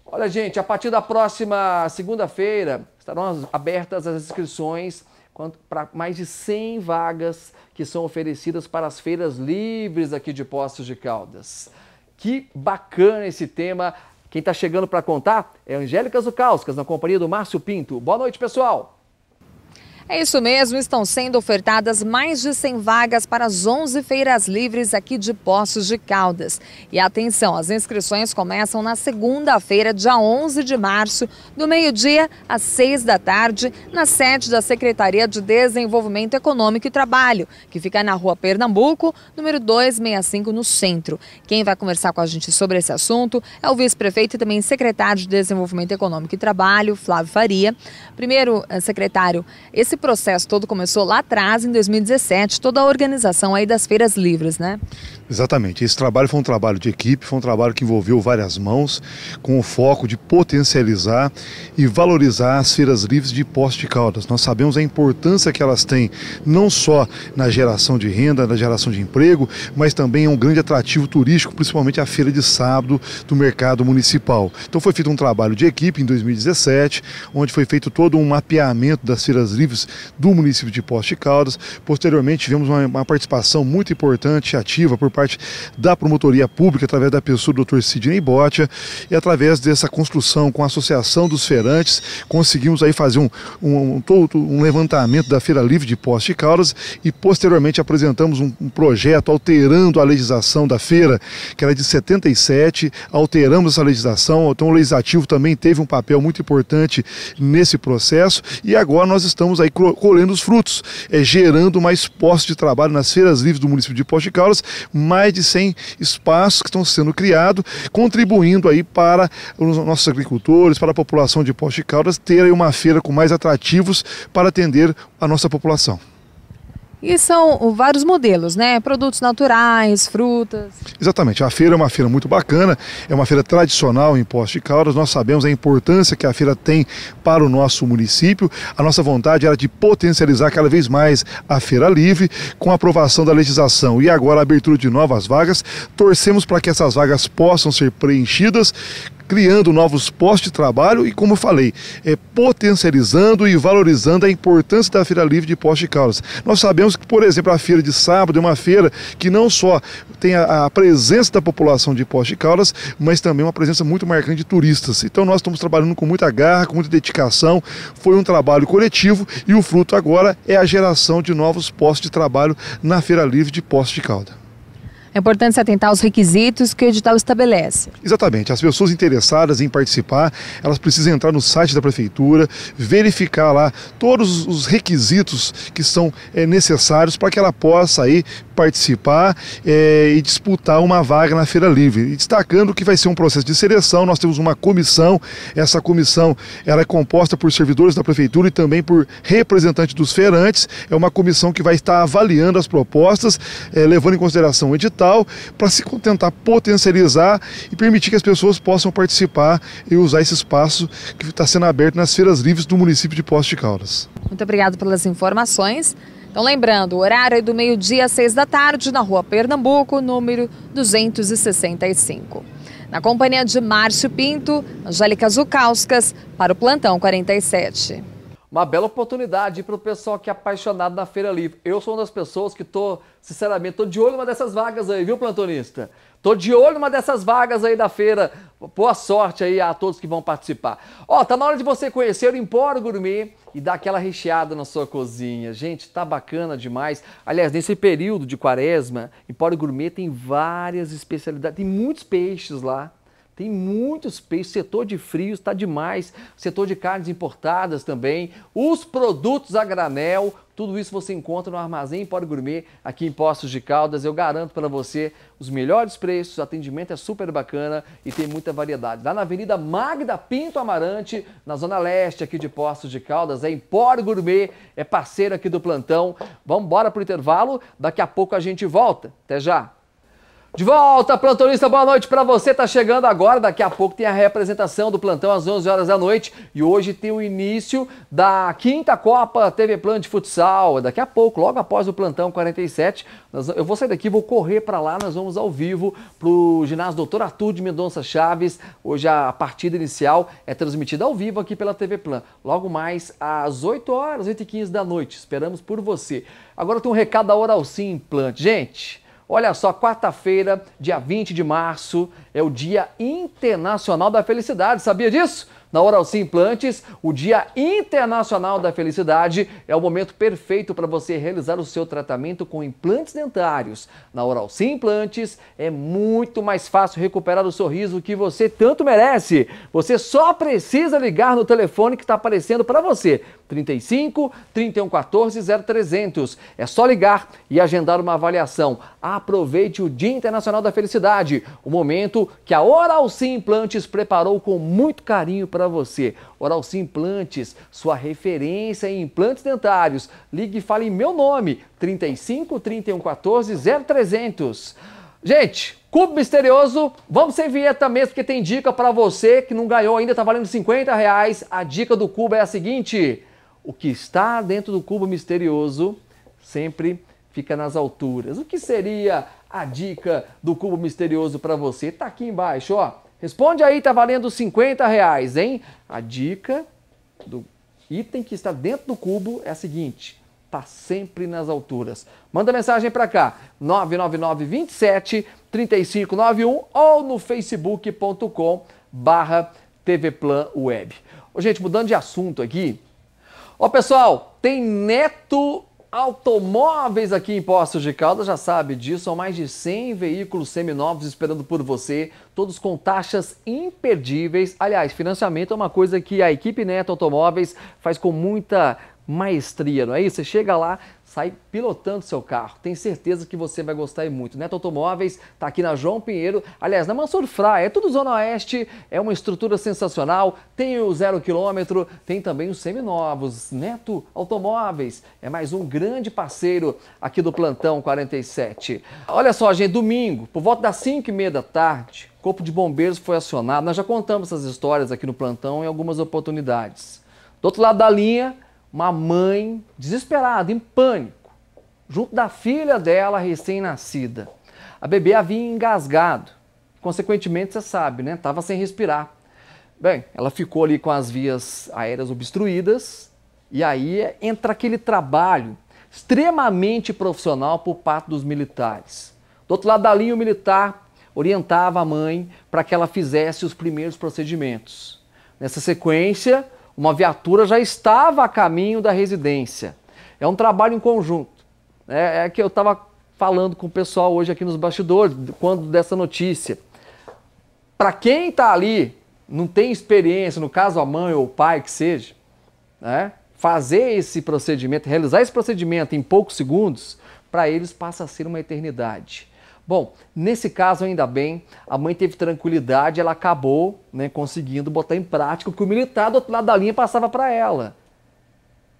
Olha, gente, a partir da próxima segunda-feira estarão abertas as inscrições para mais de 100 vagas que são oferecidas para as feiras livres aqui de Poços de Caldas. Que bacana esse tema. Quem está chegando para contar é Angélica Zucauskas, na companhia do Márcio Pinto. Boa noite, pessoal! É isso mesmo, estão sendo ofertadas mais de 100 vagas para as 11 feiras livres aqui de Poços de Caldas. E atenção, as inscrições começam na segunda-feira, dia 11 de março, do meio-dia às 6 da tarde, na sede da Secretaria de Desenvolvimento Econômico e Trabalho, que fica na rua Pernambuco, número 265, no centro. Quem vai conversar com a gente sobre esse assunto é o vice-prefeito e também secretário de Desenvolvimento Econômico e Trabalho, Flávio Faria. Primeiro, eh, secretário, esse esse processo todo começou lá atrás, em 2017, toda a organização aí das feiras livres, né? Exatamente. Esse trabalho foi um trabalho de equipe, foi um trabalho que envolveu várias mãos, com o foco de potencializar e valorizar as feiras livres de poste de Caldas. Nós sabemos a importância que elas têm, não só na geração de renda, na geração de emprego, mas também é um grande atrativo turístico, principalmente a feira de sábado do mercado municipal. Então foi feito um trabalho de equipe em 2017, onde foi feito todo um mapeamento das feiras livres do município de Poste Caldas. Posteriormente, tivemos uma, uma, participação muito importante, ativa, por parte da promotoria pública, através da pessoa do Dr. Sidney Botia, e através dessa construção com a Associação dos Feirantes, conseguimos aí fazer um, um, um, um levantamento da Feira Livre de Poste Caldas e, posteriormente, apresentamos um, um projeto alterando a legislação da feira, que era de 77, alteramos essa legislação, então o legislativo também teve um papel muito importante nesse processo e agora nós estamos aí colhendo os frutos, é, gerando mais postos de trabalho nas feiras livres do município de Poços de Caldas, mais de 100 espaços que estão sendo criados, contribuindo aí para os nossos agricultores, para a população de Poços de Caldas ter uma feira com mais atrativos para atender a nossa população. E são vários modelos, né? Produtos naturais, frutas. Exatamente. A feira é uma feira muito bacana, é uma feira tradicional em Poços de Caldas. Nós sabemos a importância que a feira tem para o nosso município. A nossa vontade era de potencializar cada vez mais a feira livre com a aprovação da legislação e agora a abertura de novas vagas. Torcemos para que essas vagas possam ser preenchidas criando novos postos de trabalho e, como eu falei, é, potencializando e valorizando a importância da Feira Livre de Poços de Caldas. Nós sabemos que, por exemplo, a feira de sábado é uma feira que não só tem a, a presença da população de Poços de Caldas, mas também uma presença muito marcante de turistas. Então nós estamos trabalhando com muita garra, com muita dedicação, foi um trabalho coletivo e o fruto agora é a geração de novos postos de trabalho na Feira Livre de Poços de Caldas. É importante se atentar aos requisitos que o edital estabelece. Exatamente. As pessoas interessadas em participar, elas precisam entrar no site da prefeitura, verificar lá todos os requisitos que são é, necessários para que ela possa aí participar é, e disputar uma vaga na Feira Livre. E destacando que vai ser um processo de seleção, nós temos uma comissão, essa comissão ela é composta por servidores da prefeitura e também por representantes dos feirantes, é uma comissão que vai estar avaliando as propostas, é, levando em consideração o edital, digital para se tentar potencializar e permitir que as pessoas possam participar e usar esse espaço que está sendo aberto nas feiras livres do município de Poços de Caldas. Muito obrigado pelas informações. Então, lembrando, o horário é do meio-dia às seis da tarde, na rua Pernambuco, número 265. Na companhia de Márcio Pinto, Angélica Zucauskas, para o Plantão 47 uma bela oportunidade para o pessoal que é apaixonado na Feira Livre. Eu sou uma das pessoas que tô, sinceramente, tô de olho numa dessas vagas aí, viu, plantonista? Tô de olho numa dessas vagas aí da feira. Boa sorte aí a todos que vão participar. Ó, tá na hora de você conhecer o Empório Gourmet e dar aquela recheada na sua cozinha. Gente, tá bacana demais. Aliás, nesse período de quaresma, Empório Gourmet tem várias especialidades, tem muitos peixes lá tem muitos peixes, setor de frios está demais, setor de carnes importadas também, os produtos a granel, tudo isso você encontra no Armazém Empório Gourmet aqui em Poços de Caldas. Eu garanto para você os melhores preços, o atendimento é super bacana e tem muita variedade. Lá na Avenida Magda Pinto Amarante, na Zona Leste aqui de Poços de Caldas, é Empório Gourmet, é parceiro aqui do plantão. Vamos embora para o intervalo, daqui a pouco a gente volta. Até já! De volta, plantonista, boa noite para você. Tá chegando agora, daqui a pouco tem a representação do plantão às 11 horas da noite e hoje tem o início da quinta Copa TV Plan de Futsal. É daqui a pouco, logo após o plantão 47, nós, eu vou sair daqui, vou correr para lá, nós vamos ao vivo pro ginásio Doutor Arthur de Mendonça Chaves. Hoje a partida inicial é transmitida ao vivo aqui pela TV Plan. Logo mais às 8 horas, 8h15 da noite. Esperamos por você. Agora tem um recado da Oral Sim Plant. Gente, Olha só, quarta-feira, dia 20 de março, é o Dia Internacional da Felicidade. Sabia disso? Na Oral Sim Implantes, o Dia Internacional da Felicidade é o momento perfeito para você realizar o seu tratamento com implantes dentários. Na Oral Sim Implantes é muito mais fácil recuperar o sorriso que você tanto merece. Você só precisa ligar no telefone que está aparecendo para você. 35 3114 0300. É só ligar e agendar uma avaliação. Aproveite o Dia Internacional da Felicidade, o momento que a Oral Sim Implantes preparou com muito carinho para você. Oral Sim Implantes, sua referência em implantes dentários. Ligue e fale em meu nome, 35 3114 0300. Gente, cubo misterioso, vamos sem vinheta mesmo, porque tem dica para você que não ganhou ainda, tá valendo 50 reais. A dica do cubo é a seguinte... O que está dentro do cubo misterioso sempre fica nas alturas. O que seria a dica do cubo misterioso para você? Tá aqui embaixo, ó. Responde aí, tá valendo 50 reais, hein? A dica do item que está dentro do cubo é a seguinte: tá sempre nas alturas. Manda mensagem para cá, 999 27 3591 ou no facebook.com barra TV Plan Web. Gente, mudando de assunto aqui, Ó, pessoal, tem Neto Automóveis aqui em Poços de Caldas, já sabe disso, são mais de 100 veículos seminovos esperando por você, todos com taxas imperdíveis. Aliás, financiamento é uma coisa que a equipe Neto Automóveis faz com muita maestria, não é isso? Você chega lá, sai pilotando seu carro. Tem certeza que você vai gostar muito. Neto Automóveis está aqui na João Pinheiro, aliás, na Mansur Fraia, é tudo Zona Oeste, é uma estrutura sensacional, tem o zero quilômetro, tem também os seminovos. Neto Automóveis é mais um grande parceiro aqui do Plantão 47. Olha só, gente, domingo, por volta das 5 e meia da tarde, o Corpo de Bombeiros foi acionado. Nós já contamos essas histórias aqui no Plantão em algumas oportunidades. Do outro lado da linha, uma mãe desesperada, em pânico, junto da filha dela recém-nascida. A bebê havia engasgado. Consequentemente, você sabe, né? Tava sem respirar. Bem, ela ficou ali com as vias aéreas obstruídas e aí entra aquele trabalho extremamente profissional por parte dos militares. Do outro lado da linha, o militar orientava a mãe para que ela fizesse os primeiros procedimentos. Nessa sequência, uma viatura já estava a caminho da residência. É um trabalho em conjunto. É, é que eu estava falando com o pessoal hoje aqui nos bastidores, quando dessa notícia. Para quem está ali, não tem experiência, no caso a mãe ou o pai que seja, né? fazer esse procedimento, realizar esse procedimento em poucos segundos, para eles passa a ser uma eternidade. Bom, nesse caso, ainda bem, a mãe teve tranquilidade, ela acabou né, conseguindo botar em prática o que o militar do outro lado da linha passava para ela.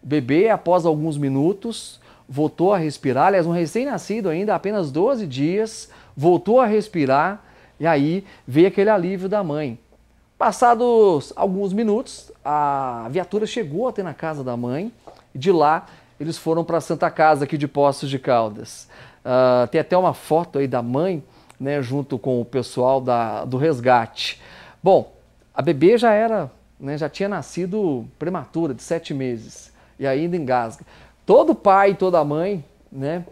O bebê, após alguns minutos, voltou a respirar, aliás, um recém-nascido ainda, apenas 12 dias, voltou a respirar e aí veio aquele alívio da mãe. Passados alguns minutos, a viatura chegou até na casa da mãe, de lá eles foram para a Santa Casa aqui de Poços de Caldas. Uh, tem até uma foto aí da mãe, né, junto com o pessoal da, do resgate. Bom, a bebê já era, né, já tinha nascido prematura, de sete meses, e ainda engasga. Todo pai e toda mãe, né,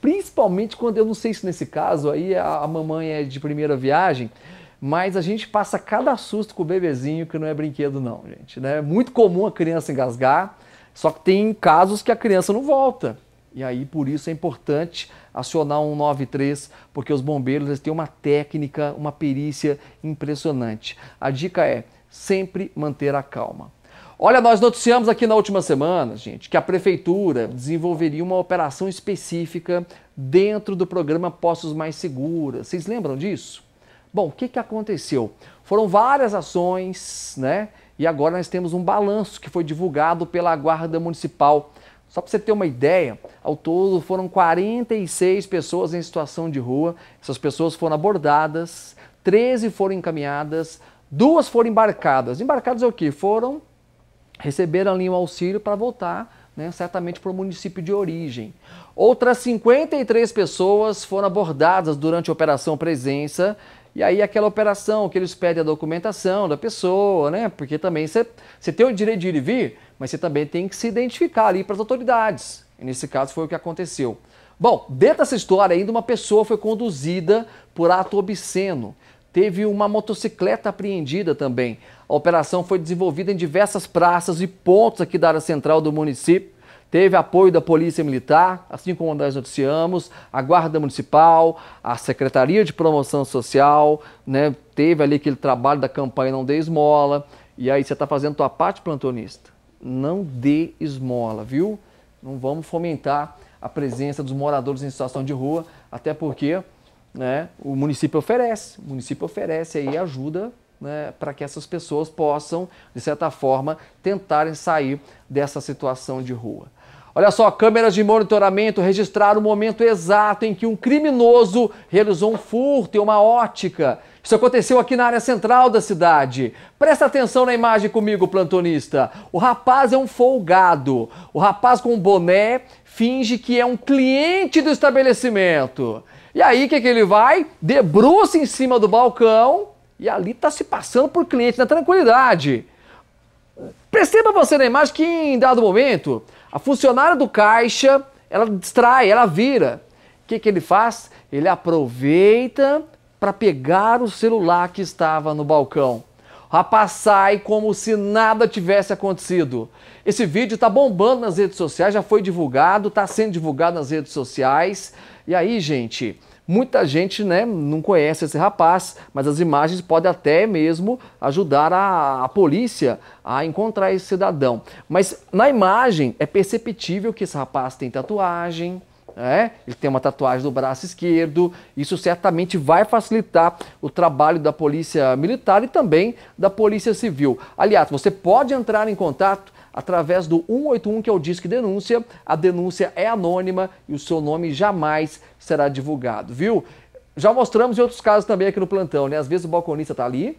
principalmente quando, eu não sei se nesse caso aí a, a mamãe é de primeira viagem, mas a gente passa cada susto com o bebezinho que não é brinquedo não, gente. Né? É muito comum a criança engasgar, só que tem casos que a criança não volta. E aí por isso é importante acionar um 93, porque os bombeiros eles têm uma técnica, uma perícia impressionante. A dica é sempre manter a calma. Olha, nós noticiamos aqui na última semana, gente, que a prefeitura desenvolveria uma operação específica dentro do programa Postos Mais seguros Vocês lembram disso? Bom, o que, que aconteceu? Foram várias ações, né? E agora nós temos um balanço que foi divulgado pela Guarda Municipal só para você ter uma ideia, ao todo foram 46 pessoas em situação de rua. Essas pessoas foram abordadas, 13 foram encaminhadas, duas foram embarcadas. Embarcadas é o quê? Foram receber ali um auxílio para voltar, né, certamente para o município de origem. Outras 53 pessoas foram abordadas durante a Operação Presença e aí aquela operação que eles pedem a documentação da pessoa, né? Porque também você, tem o direito de ir e vir, mas você também tem que se identificar ali para as autoridades. E nesse caso foi o que aconteceu. Bom, dentro dessa história ainda uma pessoa foi conduzida por ato obsceno. Teve uma motocicleta apreendida também. A operação foi desenvolvida em diversas praças e pontos aqui da área central do município Teve apoio da Polícia Militar, assim como nós noticiamos, a Guarda Municipal, a Secretaria de Promoção Social, né? teve ali aquele trabalho da campanha Não Dê Esmola. E aí você está fazendo tua parte, plantonista? Não dê esmola, viu? Não vamos fomentar a presença dos moradores em situação de rua, até porque né, o município oferece, o município oferece aí ajuda né, para que essas pessoas possam, de certa forma, tentarem sair dessa situação de rua. Olha só, câmeras de monitoramento registraram o momento exato em que um criminoso realizou um furto em uma ótica. Isso aconteceu aqui na área central da cidade. Presta atenção na imagem comigo, plantonista. O rapaz é um folgado. O rapaz com um boné finge que é um cliente do estabelecimento. E aí, o que, que ele vai? Debruça em cima do balcão e ali está se passando por cliente na tranquilidade. Perceba você na imagem que em dado momento a funcionária do caixa, ela distrai, ela vira. O que, que ele faz? Ele aproveita para pegar o celular que estava no balcão. O rapaz sai como se nada tivesse acontecido. Esse vídeo está bombando nas redes sociais, já foi divulgado, está sendo divulgado nas redes sociais. E aí, gente, muita gente né, não conhece esse rapaz, mas as imagens podem até mesmo ajudar a, a polícia a encontrar esse cidadão. Mas na imagem é perceptível que esse rapaz tem tatuagem. É? ele tem uma tatuagem no braço esquerdo. Isso certamente vai facilitar o trabalho da Polícia Militar e também da Polícia Civil. Aliás, você pode entrar em contato através do 181, que é o Disque Denúncia. A denúncia é anônima e o seu nome jamais será divulgado, viu? Já mostramos em outros casos também aqui no plantão, né? Às vezes o balconista está ali,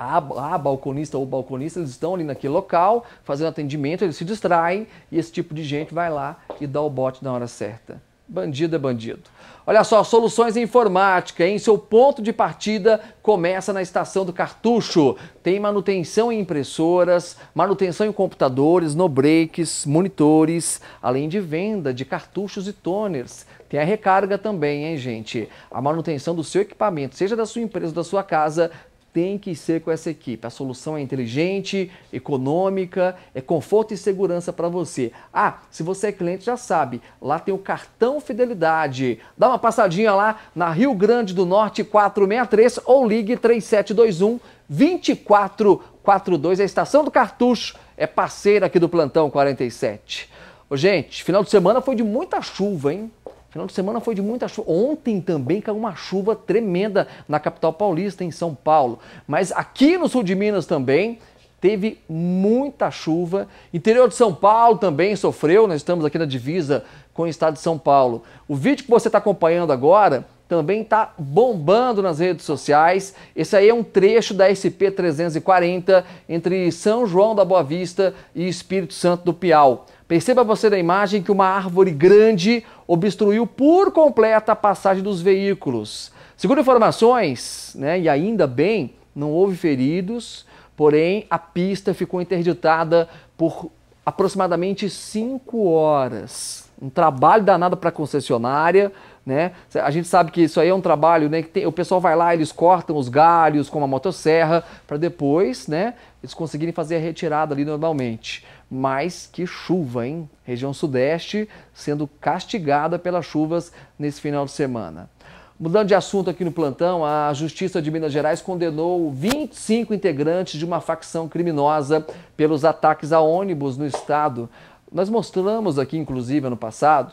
a, a, balconista ou balconista, eles estão ali naquele local fazendo atendimento, eles se distraem e esse tipo de gente vai lá e dá o bote na hora certa. Bandido é bandido. Olha só, soluções em informática, hein? Seu ponto de partida começa na estação do cartucho. Tem manutenção em impressoras, manutenção em computadores, breaks monitores, além de venda de cartuchos e toners. Tem a recarga também, hein, gente? A manutenção do seu equipamento, seja da sua empresa ou da sua casa, tem que ser com essa equipe. A solução é inteligente, econômica, é conforto e segurança para você. Ah, se você é cliente, já sabe, lá tem o cartão fidelidade. Dá uma passadinha lá na Rio Grande do Norte 463 ou ligue 3721 2442. A estação do Cartucho é parceira aqui do plantão 47. Ô, gente, final de semana foi de muita chuva, hein? Final de semana foi de muita chuva. Ontem também caiu uma chuva tremenda na capital paulista, em São Paulo. Mas aqui no sul de Minas também teve muita chuva. Interior de São Paulo também sofreu. Nós estamos aqui na divisa com o estado de São Paulo. O vídeo que você está acompanhando agora também está bombando nas redes sociais. Esse aí é um trecho da SP 340 entre São João da Boa Vista e Espírito Santo do Piau. Perceba você na imagem que uma árvore grande obstruiu por completa a passagem dos veículos. Segundo informações, né, e ainda bem, não houve feridos, porém a pista ficou interditada por aproximadamente 5 horas. Um trabalho danado para a concessionária, né? A gente sabe que isso aí é um trabalho, né? Que tem, o pessoal vai lá, eles cortam os galhos com uma motosserra para depois, né? Eles conseguirem fazer a retirada ali normalmente. Mas que chuva, hein? Região Sudeste sendo castigada pelas chuvas nesse final de semana. Mudando de assunto aqui no plantão, a Justiça de Minas Gerais condenou 25 integrantes de uma facção criminosa pelos ataques a ônibus no estado. Nós mostramos aqui, inclusive, ano passado,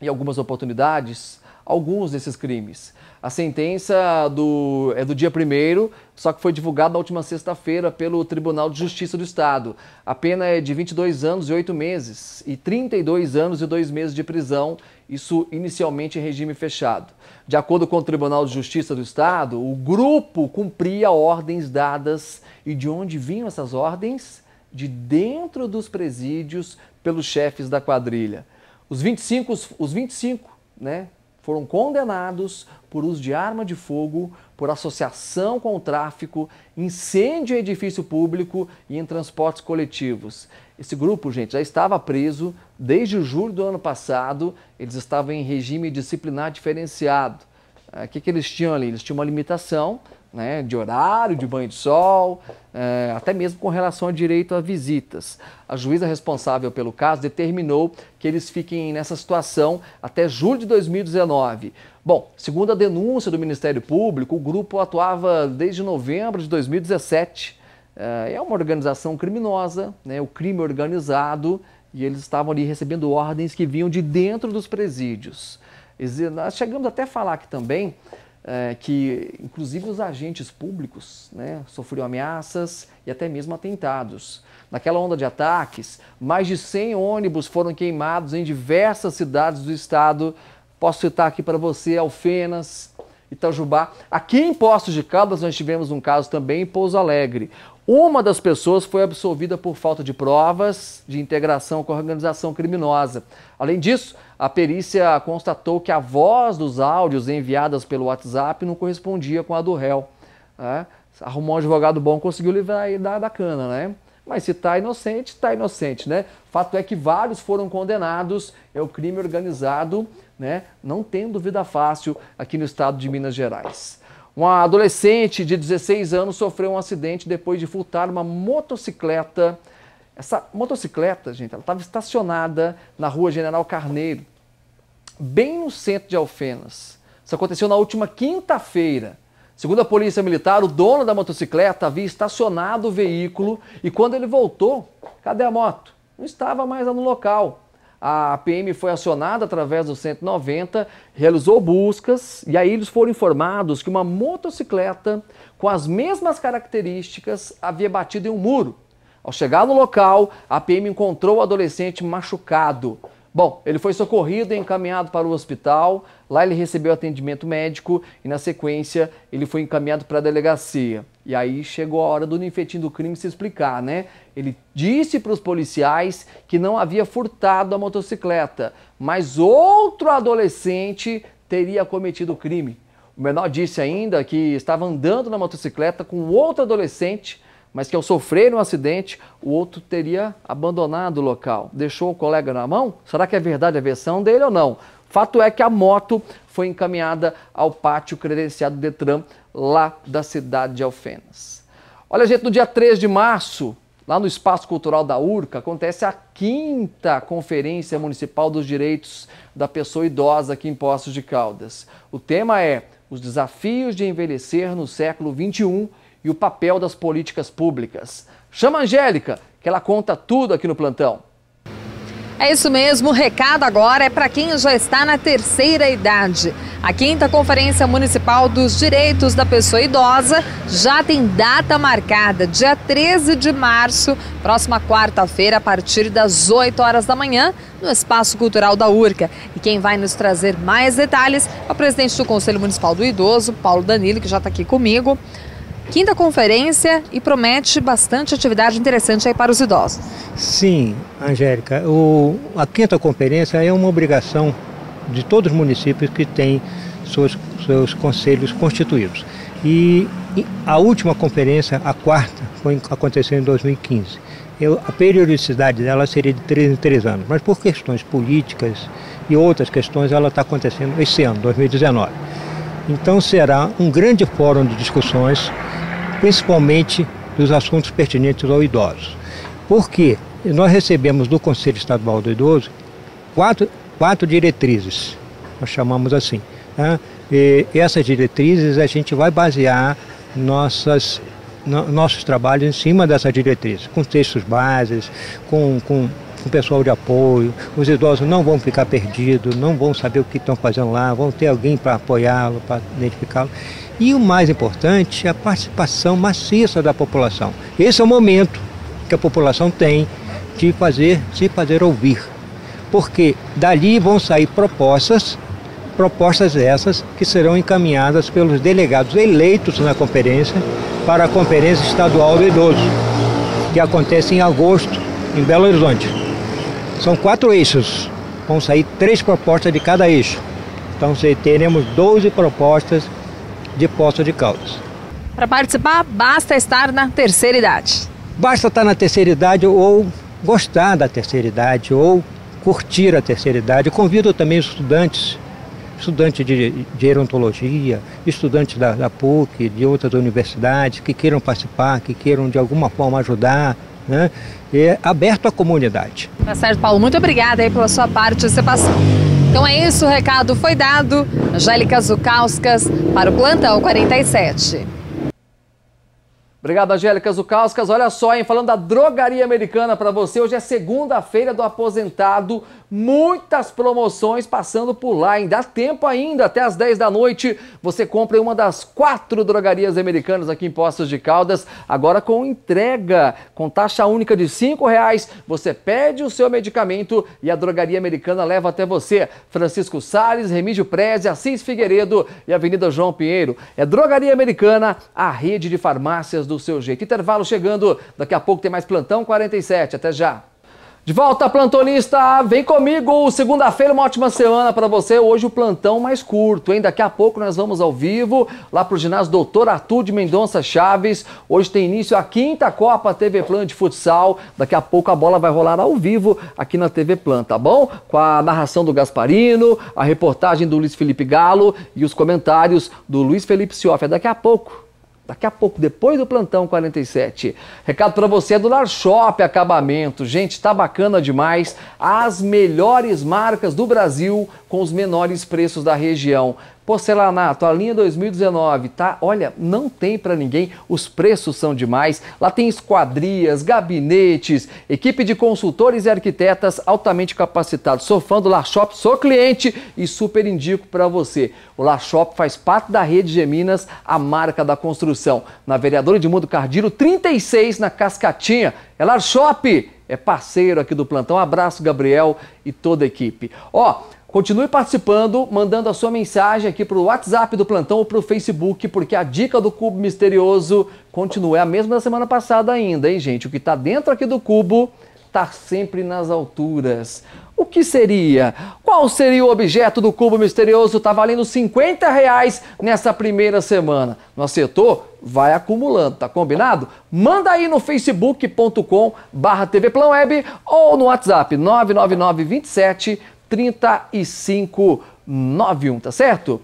em algumas oportunidades, alguns desses crimes. A sentença do, é do dia 1 só que foi divulgada na última sexta-feira pelo Tribunal de Justiça do Estado. A pena é de 22 anos e 8 meses e 32 anos e 2 meses de prisão, isso inicialmente em regime fechado. De acordo com o Tribunal de Justiça do Estado, o grupo cumpria ordens dadas e de onde vinham essas ordens? De dentro dos presídios pelos chefes da quadrilha. Os 25, os 25 né, foram condenados por uso de arma de fogo, por associação com o tráfico, incêndio em edifício público e em transportes coletivos. Esse grupo, gente, já estava preso desde julho do ano passado, eles estavam em regime disciplinar diferenciado. Ah, o que, que eles tinham ali? Eles tinham uma limitação né, de horário, de banho de sol, é, até mesmo com relação ao direito a visitas. A juíza responsável pelo caso determinou que eles fiquem nessa situação até julho de 2019. Bom, segundo a denúncia do Ministério Público, o grupo atuava desde novembro de 2017. Eh, é uma organização criminosa, né, o crime organizado, e eles estavam ali recebendo ordens que vinham de dentro dos presídios. Nós chegamos até a falar aqui também é, que inclusive os agentes públicos né, sofriam ameaças e até mesmo atentados. Naquela onda de ataques, mais de 100 ônibus foram queimados em diversas cidades do estado. Posso citar aqui para você Alfenas, Itajubá. Aqui em Poços de Caldas nós tivemos um caso também em Pouso Alegre. Uma das pessoas foi absolvida por falta de provas de integração com a organização criminosa. Além disso, a perícia constatou que a voz dos áudios enviadas pelo WhatsApp não correspondia com a do réu. Né? Arrumou um advogado bom, conseguiu livrar ele da, da cana, né? Mas se está inocente, está inocente, né? Fato é que vários foram condenados, é o crime organizado, né? Não tem dúvida fácil aqui no estado de Minas Gerais. Uma adolescente de 16 anos sofreu um acidente depois de furtar uma motocicleta. Essa motocicleta, gente, ela estava estacionada na rua General Carneiro bem no centro de Alfenas. Isso aconteceu na última quinta-feira. Segundo a polícia militar, o dono da motocicleta havia estacionado o veículo e quando ele voltou, cadê a moto? Não estava mais lá no local. A PM foi acionada através do 190, realizou buscas e aí eles foram informados que uma motocicleta com as mesmas características havia batido em um muro. Ao chegar no local, a PM encontrou o adolescente machucado. Bom, ele foi socorrido e encaminhado para o hospital. Lá ele recebeu atendimento médico e, na sequência, ele foi encaminhado para a delegacia. E aí chegou a hora do Nifetim do crime se explicar, né? Ele disse para os policiais que não havia furtado a motocicleta, mas outro adolescente teria cometido o crime. O menor disse ainda que estava andando na motocicleta com outro adolescente mas que ao sofrer um acidente, o outro teria abandonado o local, deixou o colega na mão? Será que é verdade a versão dele ou não? Fato é que a moto foi encaminhada ao pátio credenciado Detran, lá da cidade de Alfenas. Olha, gente, no dia 3 de março, lá no Espaço Cultural da URCA, acontece a quinta Conferência Municipal dos Direitos da Pessoa Idosa aqui em Poços de Caldas. O tema é os desafios de envelhecer no século 21 e o papel das políticas públicas. Chama a Angélica, que ela conta tudo aqui no plantão. É isso mesmo, o recado agora é para quem já está na terceira idade. A quinta Conferência Municipal dos Direitos da Pessoa Idosa já tem data marcada, dia 13 de março, próxima quarta-feira, a partir das 8 horas da manhã, no Espaço Cultural da URCA. E quem vai nos trazer mais detalhes é o presidente do Conselho Municipal do Idoso, Paulo Danilo, que já está aqui comigo quinta conferência e promete bastante atividade interessante aí para os idosos. Sim, Angélica, o, a quinta conferência é uma obrigação de todos os municípios que têm seus, seus conselhos constituídos. E, e a última conferência, a quarta, foi, aconteceu em 2015. Eu, a periodicidade dela seria de três em três anos, mas por questões políticas e outras questões, ela está acontecendo esse ano, 2019. Então será um grande fórum de discussões, principalmente dos assuntos pertinentes ao idoso. Porque nós recebemos do Conselho Estadual do Idoso quatro, quatro diretrizes, nós chamamos assim. Né? E essas diretrizes a gente vai basear nossas, no, nossos trabalhos em cima dessas diretrizes, com textos bases, com, com o pessoal de apoio. Os idosos não vão ficar perdidos, não vão saber o que estão fazendo lá, vão ter alguém para apoiá-lo, para identificá-lo. E o mais importante é a participação maciça da população. Esse é o momento que a população tem de fazer, se fazer ouvir. Porque dali vão sair propostas, propostas essas que serão encaminhadas pelos delegados eleitos na conferência para a Conferência Estadual do Idoso, que acontece em agosto, em Belo Horizonte. São quatro eixos, vão sair três propostas de cada eixo. Então teremos 12 propostas de Poço de Caldas. Para participar, basta estar na terceira idade. Basta estar na terceira idade ou gostar da terceira idade ou curtir a terceira idade. Eu convido também os estudantes, estudantes de, de gerontologia, estudantes da, da PUC, de outras universidades, que queiram participar, que queiram de alguma forma ajudar, né? é aberto à comunidade. Tá certo, Paulo. Muito obrigada aí pela sua parte, você passou. Então é isso, o recado foi dado. Angélica Zucauskas para o Plantão 47. Obrigado, Angélica Zucauskas. Olha só, hein, falando da drogaria americana para você, hoje é segunda-feira do aposentado muitas promoções passando por lá. Ainda dá tempo ainda, até as 10 da noite, você compra em uma das quatro drogarias americanas aqui em Poços de Caldas, agora com entrega, com taxa única de R$ reais. Você pede o seu medicamento e a drogaria americana leva até você. Francisco Sales, Remígio Preze, Assis Figueiredo e Avenida João Pinheiro. É Drogaria Americana, a rede de farmácias do seu jeito. Intervalo chegando, daqui a pouco tem mais plantão 47. Até já. De volta, plantonista! Vem comigo! Segunda-feira, uma ótima semana para você. Hoje o plantão mais curto, hein? Daqui a pouco nós vamos ao vivo lá para o ginásio Doutor Arthur de Mendonça Chaves. Hoje tem início a quinta Copa TV Plan de Futsal. Daqui a pouco a bola vai rolar ao vivo aqui na TV Plan, tá bom? Com a narração do Gasparino, a reportagem do Luiz Felipe Galo e os comentários do Luiz Felipe Cioff. É daqui a pouco. Daqui a pouco, depois do plantão 47. Recado para você é do Lar Shop Acabamento. Gente, tá bacana demais. As melhores marcas do Brasil com os menores preços da região. Porcelanato, a linha 2019, tá? Olha, não tem para ninguém, os preços são demais. Lá tem esquadrias, gabinetes, equipe de consultores e arquitetas altamente capacitados. Sou fã do La Shop, sou cliente e super indico para você. O La Shop faz parte da rede Geminas, a marca da construção. Na Vereadora de Mundo Cardiro, 36, na Cascatinha. É La Shop, é parceiro aqui do plantão. Um abraço, Gabriel e toda a equipe. Ó, Continue participando, mandando a sua mensagem aqui para o WhatsApp do plantão ou para o Facebook, porque a dica do cubo misterioso continua. É a mesma da semana passada ainda, hein, gente? O que está dentro aqui do cubo está sempre nas alturas. O que seria? Qual seria o objeto do cubo misterioso? Está valendo 50 reais nessa primeira semana. Não acertou? Vai acumulando, tá combinado? Manda aí no facebook.com barra tvplanweb ou no WhatsApp 999 27 3591, tá certo?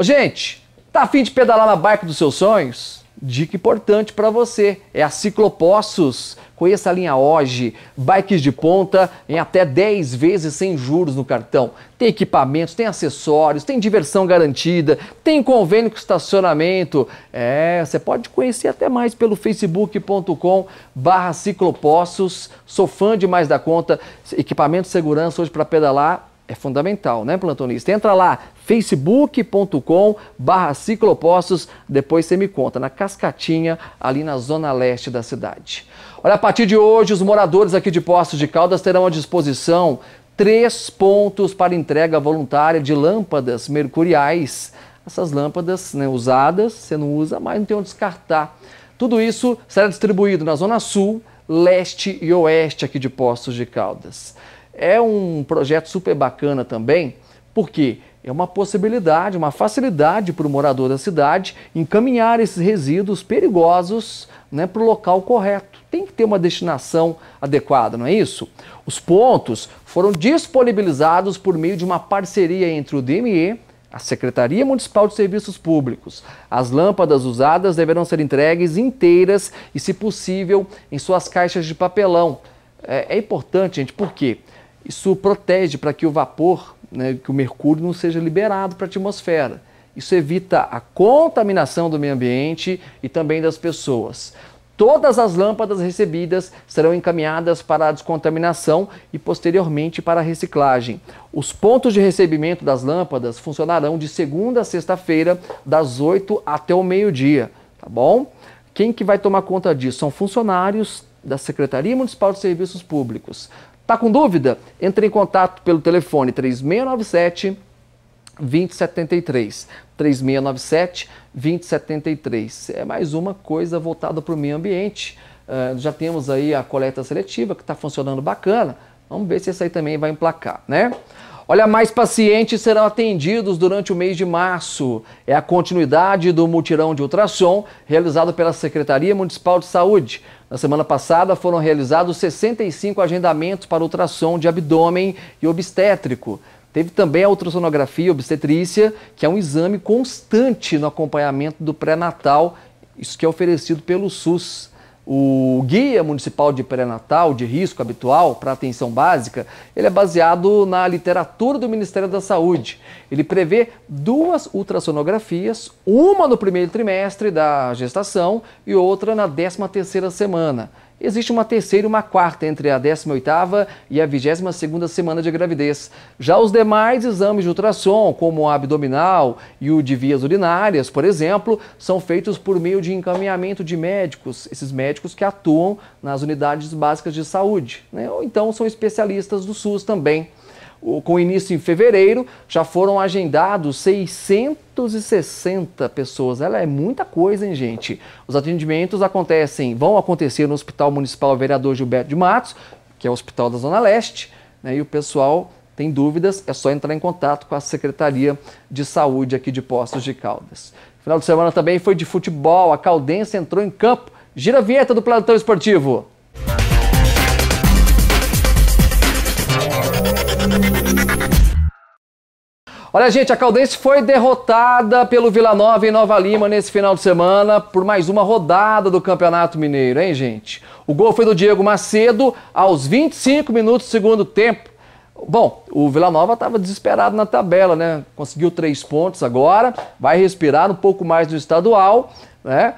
Gente, tá afim de pedalar na bike dos seus sonhos? Dica importante para você é a Ciclopossos. Conheça a linha hoje, bikes de ponta em até 10 vezes sem juros no cartão. Tem equipamentos, tem acessórios, tem diversão garantida, tem convênio com estacionamento. É, você pode conhecer até mais pelo facebook.com barra ciclopossos. Sou fã demais da conta. Equipamento de segurança hoje para pedalar é fundamental, né, plantonista? Entra lá, facebook.com barra ciclopostos, depois você me conta, na Cascatinha, ali na zona leste da cidade. Olha, a partir de hoje, os moradores aqui de Poços de Caldas terão à disposição três pontos para entrega voluntária de lâmpadas mercuriais. Essas lâmpadas né, usadas, você não usa mas não tem onde descartar. Tudo isso será distribuído na Zona Sul, Leste e Oeste aqui de Poços de Caldas. É um projeto super bacana também, porque é uma possibilidade, uma facilidade para o morador da cidade encaminhar esses resíduos perigosos né, para o local correto. Tem que ter uma destinação adequada, não é isso? Os pontos foram disponibilizados por meio de uma parceria entre o DME, a Secretaria Municipal de Serviços Públicos. As lâmpadas usadas deverão ser entregues inteiras e, se possível, em suas caixas de papelão. É, é importante, gente, por quê? Porque isso protege para que o vapor, né, que o mercúrio não seja liberado para a atmosfera. Isso evita a contaminação do meio ambiente e também das pessoas. Todas as lâmpadas recebidas serão encaminhadas para a descontaminação e posteriormente para a reciclagem. Os pontos de recebimento das lâmpadas funcionarão de segunda a sexta-feira, das 8 até o meio-dia, tá bom? Quem que vai tomar conta disso? São funcionários da Secretaria Municipal de Serviços Públicos. Tá com dúvida? Entre em contato pelo telefone 3697 2073. 3697 2073. É mais uma coisa voltada para o meio ambiente. Uh, já temos aí a coleta seletiva que está funcionando bacana. Vamos ver se essa aí também vai emplacar, né? Olha, mais pacientes serão atendidos durante o mês de março. É a continuidade do mutirão de ultrassom realizado pela Secretaria Municipal de Saúde. Na semana passada foram realizados 65 agendamentos para ultrassom de abdômen e obstétrico. Teve também a ultrassonografia obstetrícia, que é um exame constante no acompanhamento do pré-natal, isso que é oferecido pelo SUS. O guia municipal de pré-natal de risco habitual para atenção básica, ele é baseado na literatura do Ministério da Saúde. Ele prevê duas ultrassonografias, uma no primeiro trimestre da gestação e outra na 13ª semana. Existe uma terceira e uma quarta entre a 18ª e a 22ª semana de gravidez. Já os demais exames de ultrassom, como o abdominal e o de vias urinárias, por exemplo, são feitos por meio de encaminhamento de médicos, esses médicos que atuam nas unidades básicas de saúde, né? ou então são especialistas do SUS também com início em fevereiro, já foram agendados 660 pessoas. Ela é muita coisa, hein, gente? Os atendimentos acontecem, vão acontecer no Hospital Municipal Vereador Gilberto de Matos, que é o hospital da Zona Leste, né? E o pessoal tem dúvidas, é só entrar em contato com a Secretaria de Saúde aqui de Poços de Caldas. Final de semana também foi de futebol, a Caldense entrou em campo. Gira a vinheta do plantão esportivo. Olha, gente, a Caldense foi derrotada pelo Vila Nova em Nova Lima nesse final de semana por mais uma rodada do Campeonato Mineiro, hein, gente? O gol foi do Diego Macedo aos 25 minutos do segundo tempo. Bom, o Vila Nova estava desesperado na tabela, né? Conseguiu três pontos agora, vai respirar um pouco mais no estadual, né?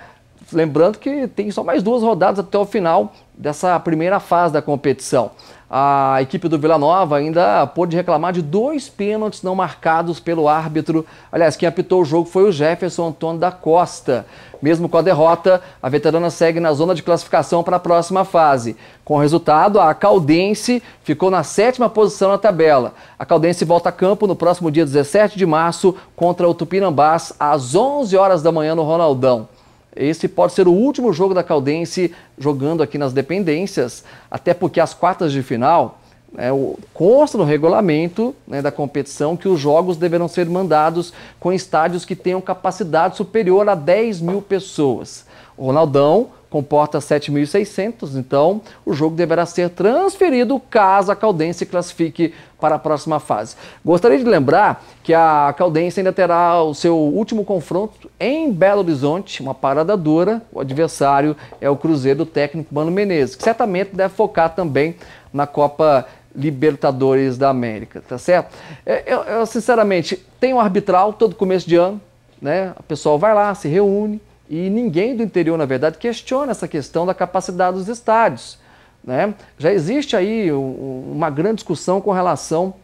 Lembrando que tem só mais duas rodadas até o final dessa primeira fase da competição. A equipe do Vila Nova ainda pôde reclamar de dois pênaltis não marcados pelo árbitro. Aliás, quem apitou o jogo foi o Jefferson Antônio da Costa. Mesmo com a derrota, a veterana segue na zona de classificação para a próxima fase. Com o resultado, a Caldense ficou na sétima posição na tabela. A Caldense volta a campo no próximo dia 17 de março contra o Tupinambás às 11 horas da manhã no Ronaldão. Esse pode ser o último jogo da Caldense jogando aqui nas dependências, até porque as quartas de final é, consta no regulamento né, da competição que os jogos deverão ser mandados com estádios que tenham capacidade superior a 10 mil pessoas. O Ronaldão comporta 7.600, então o jogo deverá ser transferido caso a Caldense classifique para a próxima fase. Gostaria de lembrar que a Caldense ainda terá o seu último confronto em Belo Horizonte, uma parada dura. O adversário é o Cruzeiro o técnico Mano Menezes, que certamente deve focar também na Copa Libertadores da América, tá certo? É, eu, eu sinceramente, tem um arbitral todo começo de ano, né? O pessoal vai lá, se reúne, e ninguém do interior, na verdade, questiona essa questão da capacidade dos estádios. Né? Já existe aí uma grande discussão com relação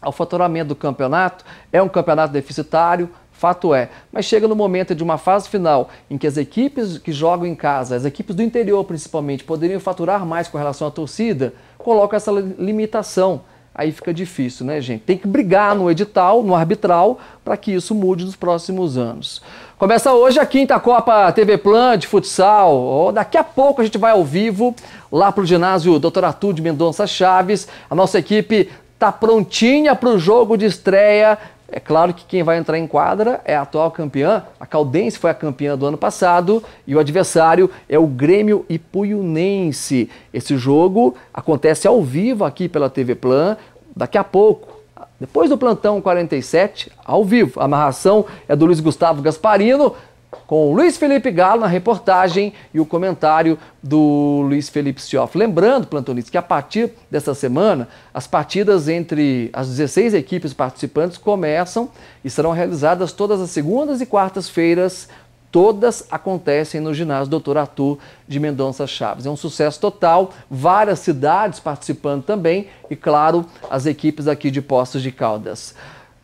ao faturamento do campeonato. É um campeonato deficitário, fato é. Mas chega no momento de uma fase final em que as equipes que jogam em casa, as equipes do interior principalmente, poderiam faturar mais com relação à torcida, coloca essa limitação. Aí fica difícil, né, gente? Tem que brigar no edital, no arbitral, para que isso mude nos próximos anos. Começa hoje a quinta Copa TV Plan de futsal. Daqui a pouco a gente vai ao vivo lá para o ginásio Dr. Arthur de Mendonça Chaves. A nossa equipe tá prontinha para o jogo de estreia. É claro que quem vai entrar em quadra é a atual campeã. A Caldense foi a campeã do ano passado e o adversário é o Grêmio Ipuiunense. Esse jogo acontece ao vivo aqui pela TV Plan. Daqui a pouco, depois do plantão 47, ao vivo. A narração é do Luiz Gustavo Gasparino, com o Luiz Felipe Galo na reportagem e o comentário do Luiz Felipe Sioff. Lembrando, plantonites, que a partir dessa semana, as partidas entre as 16 equipes participantes começam e serão realizadas todas as segundas e quartas-feiras todas acontecem no ginásio Doutor Arthur de Mendonça Chaves. É um sucesso total, várias cidades participando também e, claro, as equipes aqui de Poços de Caldas.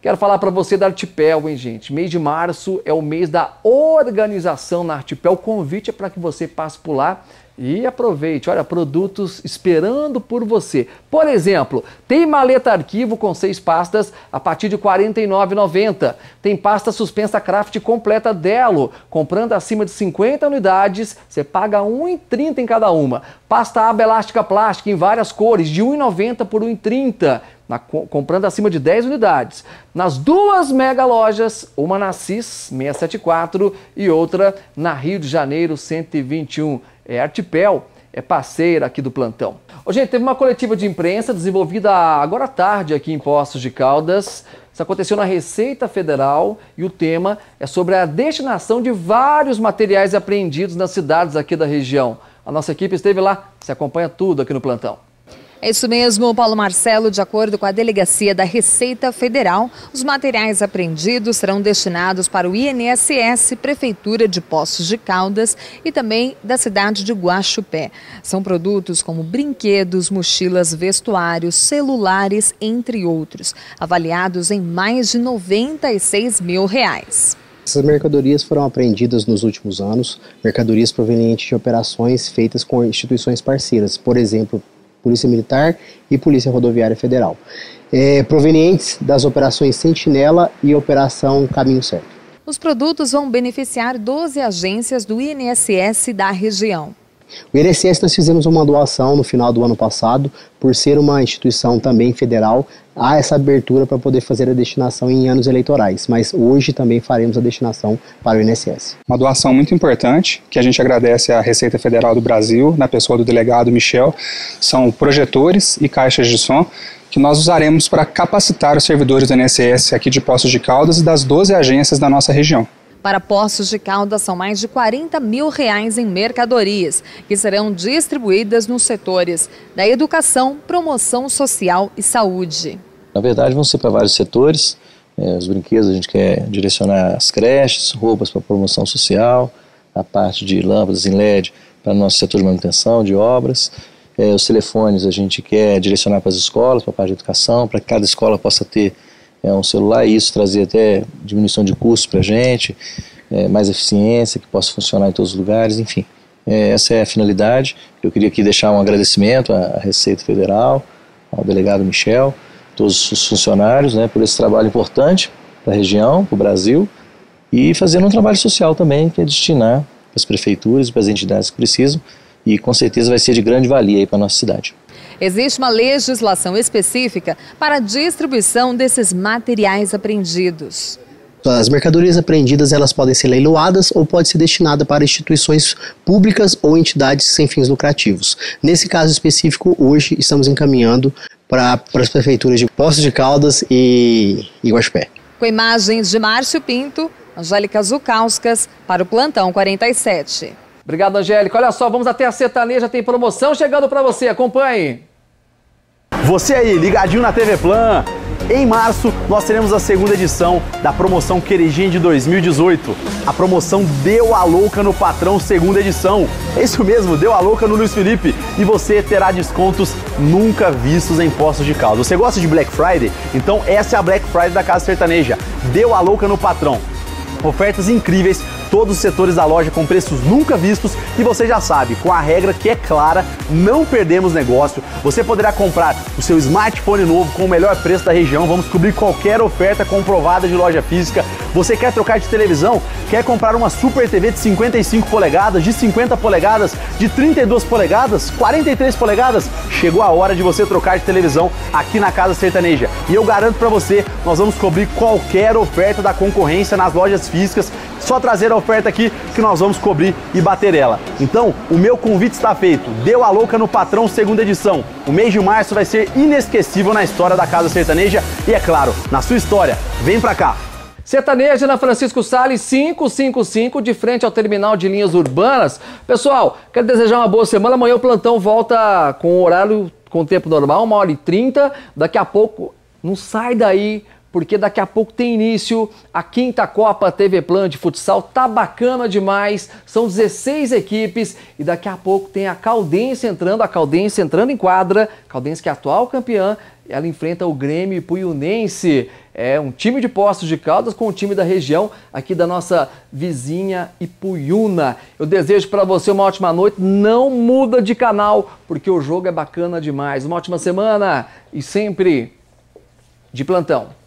Quero falar para você da Artipel, hein, gente? Mês de março é o mês da organização na Artipel. O convite é para que você passe por lá e aproveite, olha, produtos esperando por você. Por exemplo, tem maleta arquivo com seis pastas a partir de R$ 49,90. Tem pasta suspensa craft completa Delo. Comprando acima de 50 unidades, você paga R$ 1,30 em cada uma. Pasta aba elástica plástica em várias cores, de R$ 1,90 por R$ 1,30. Na, comprando acima de 10 unidades. Nas duas mega lojas, uma na CIS 674 e outra na Rio de Janeiro 121 é, Artipel é parceira aqui do plantão. Ô, gente, teve uma coletiva de imprensa desenvolvida agora à tarde aqui em Poços de Caldas. Isso aconteceu na Receita Federal e o tema é sobre a destinação de vários materiais apreendidos nas cidades aqui da região. A nossa equipe esteve lá, se acompanha tudo aqui no plantão. É isso mesmo, Paulo Marcelo. De acordo com a Delegacia da Receita Federal, os materiais apreendidos serão destinados para o INSS, Prefeitura de Poços de Caldas e também da cidade de Guaxupé. São produtos como brinquedos, mochilas, vestuários, celulares, entre outros, avaliados em mais de 96 mil reais. Essas mercadorias foram apreendidas nos últimos anos, mercadorias provenientes de operações feitas com instituições parceiras, por exemplo, Polícia Militar e Polícia Rodoviária Federal, é, provenientes das operações Sentinela e Operação Caminho Certo. Os produtos vão beneficiar 12 agências do INSS da região. O INSS nós fizemos uma doação no final do ano passado, por ser uma instituição também federal, há essa abertura para poder fazer a destinação em anos eleitorais, mas hoje também faremos a destinação para o INSS. Uma doação muito importante, que a gente agradece à Receita Federal do Brasil, na pessoa do delegado Michel, são projetores e caixas de som que nós usaremos para capacitar os servidores do INSS aqui de Poços de Caldas e das 12 agências da nossa região. Para Poços de Caldas, são mais de 40 mil reais em mercadorias, que serão distribuídas nos setores da educação, promoção social e saúde. Na verdade, vão ser para vários setores. É, os brinquedos a gente quer direcionar às creches, roupas para promoção social, a parte de lâmpadas em LED para nosso setor de manutenção, de obras. É, os telefones a gente quer direcionar para as escolas, para a parte de educação, para que cada escola possa ter é, um celular e isso trazer até diminuição de custo para a gente, é, mais eficiência, que possa funcionar em todos os lugares, enfim. É, essa é a finalidade. Eu queria aqui deixar um agradecimento à Receita Federal, ao delegado Michel, todos os funcionários né, por esse trabalho importante para a região, para o Brasil, e fazendo um trabalho social também, que é destinar para as prefeituras e para as entidades que precisam, e com certeza vai ser de grande valia para a nossa cidade. Existe uma legislação específica para a distribuição desses materiais apreendidos. As mercadorias apreendidas elas podem ser leiloadas ou pode ser destinada para instituições públicas ou entidades sem fins lucrativos. Nesse caso específico, hoje estamos encaminhando para, para as prefeituras de Poços de Caldas e Iguaxupé. Com imagens de Márcio Pinto, Angélica Zucauskas para o Plantão 47. Obrigado, Angélica. Olha só, vamos até a Sertaneja, tem promoção chegando para você. Acompanhe. Você aí, ligadinho na TV Plan. Em março, nós teremos a segunda edição da promoção Queridinha de 2018. A promoção Deu a Louca no Patrão, segunda edição. É isso mesmo, Deu a Louca no Luiz Felipe. E você terá descontos nunca vistos em postos de caldo. Você gosta de Black Friday? Então essa é a Black Friday da Casa Sertaneja. Deu a Louca no Patrão. Ofertas incríveis todos os setores da loja com preços nunca vistos e você já sabe, com a regra que é clara, não perdemos negócio. Você poderá comprar o seu smartphone novo com o melhor preço da região. Vamos cobrir qualquer oferta comprovada de loja física. Você quer trocar de televisão? Quer comprar uma Super TV de 55 polegadas, de 50 polegadas, de 32 polegadas, 43 polegadas? Chegou a hora de você trocar de televisão aqui na Casa Sertaneja. E eu garanto para você, nós vamos cobrir qualquer oferta da concorrência nas lojas físicas só trazer a oferta aqui que nós vamos cobrir e bater ela. Então, o meu convite está feito. Deu a louca no patrão segunda edição. O mês de março vai ser inesquecível na história da Casa Sertaneja e é claro, na sua história. Vem pra cá. Sertaneja na Francisco Sales 555, de frente ao terminal de linhas urbanas. Pessoal, quero desejar uma boa semana. Amanhã o plantão volta com o horário com o tempo normal, uma hora e trinta. Daqui a pouco, não sai daí porque daqui a pouco tem início a quinta Copa TV Plan de futsal, tá bacana demais, são 16 equipes e daqui a pouco tem a Caldense entrando, a Caldense entrando em quadra, Caldense que é atual campeã, ela enfrenta o Grêmio Puiunense, é um time de Poços de Caldas com o um time da região aqui da nossa vizinha Ipuiuna. Eu desejo para você uma ótima noite, não muda de canal, porque o jogo é bacana demais. Uma ótima semana e sempre de plantão.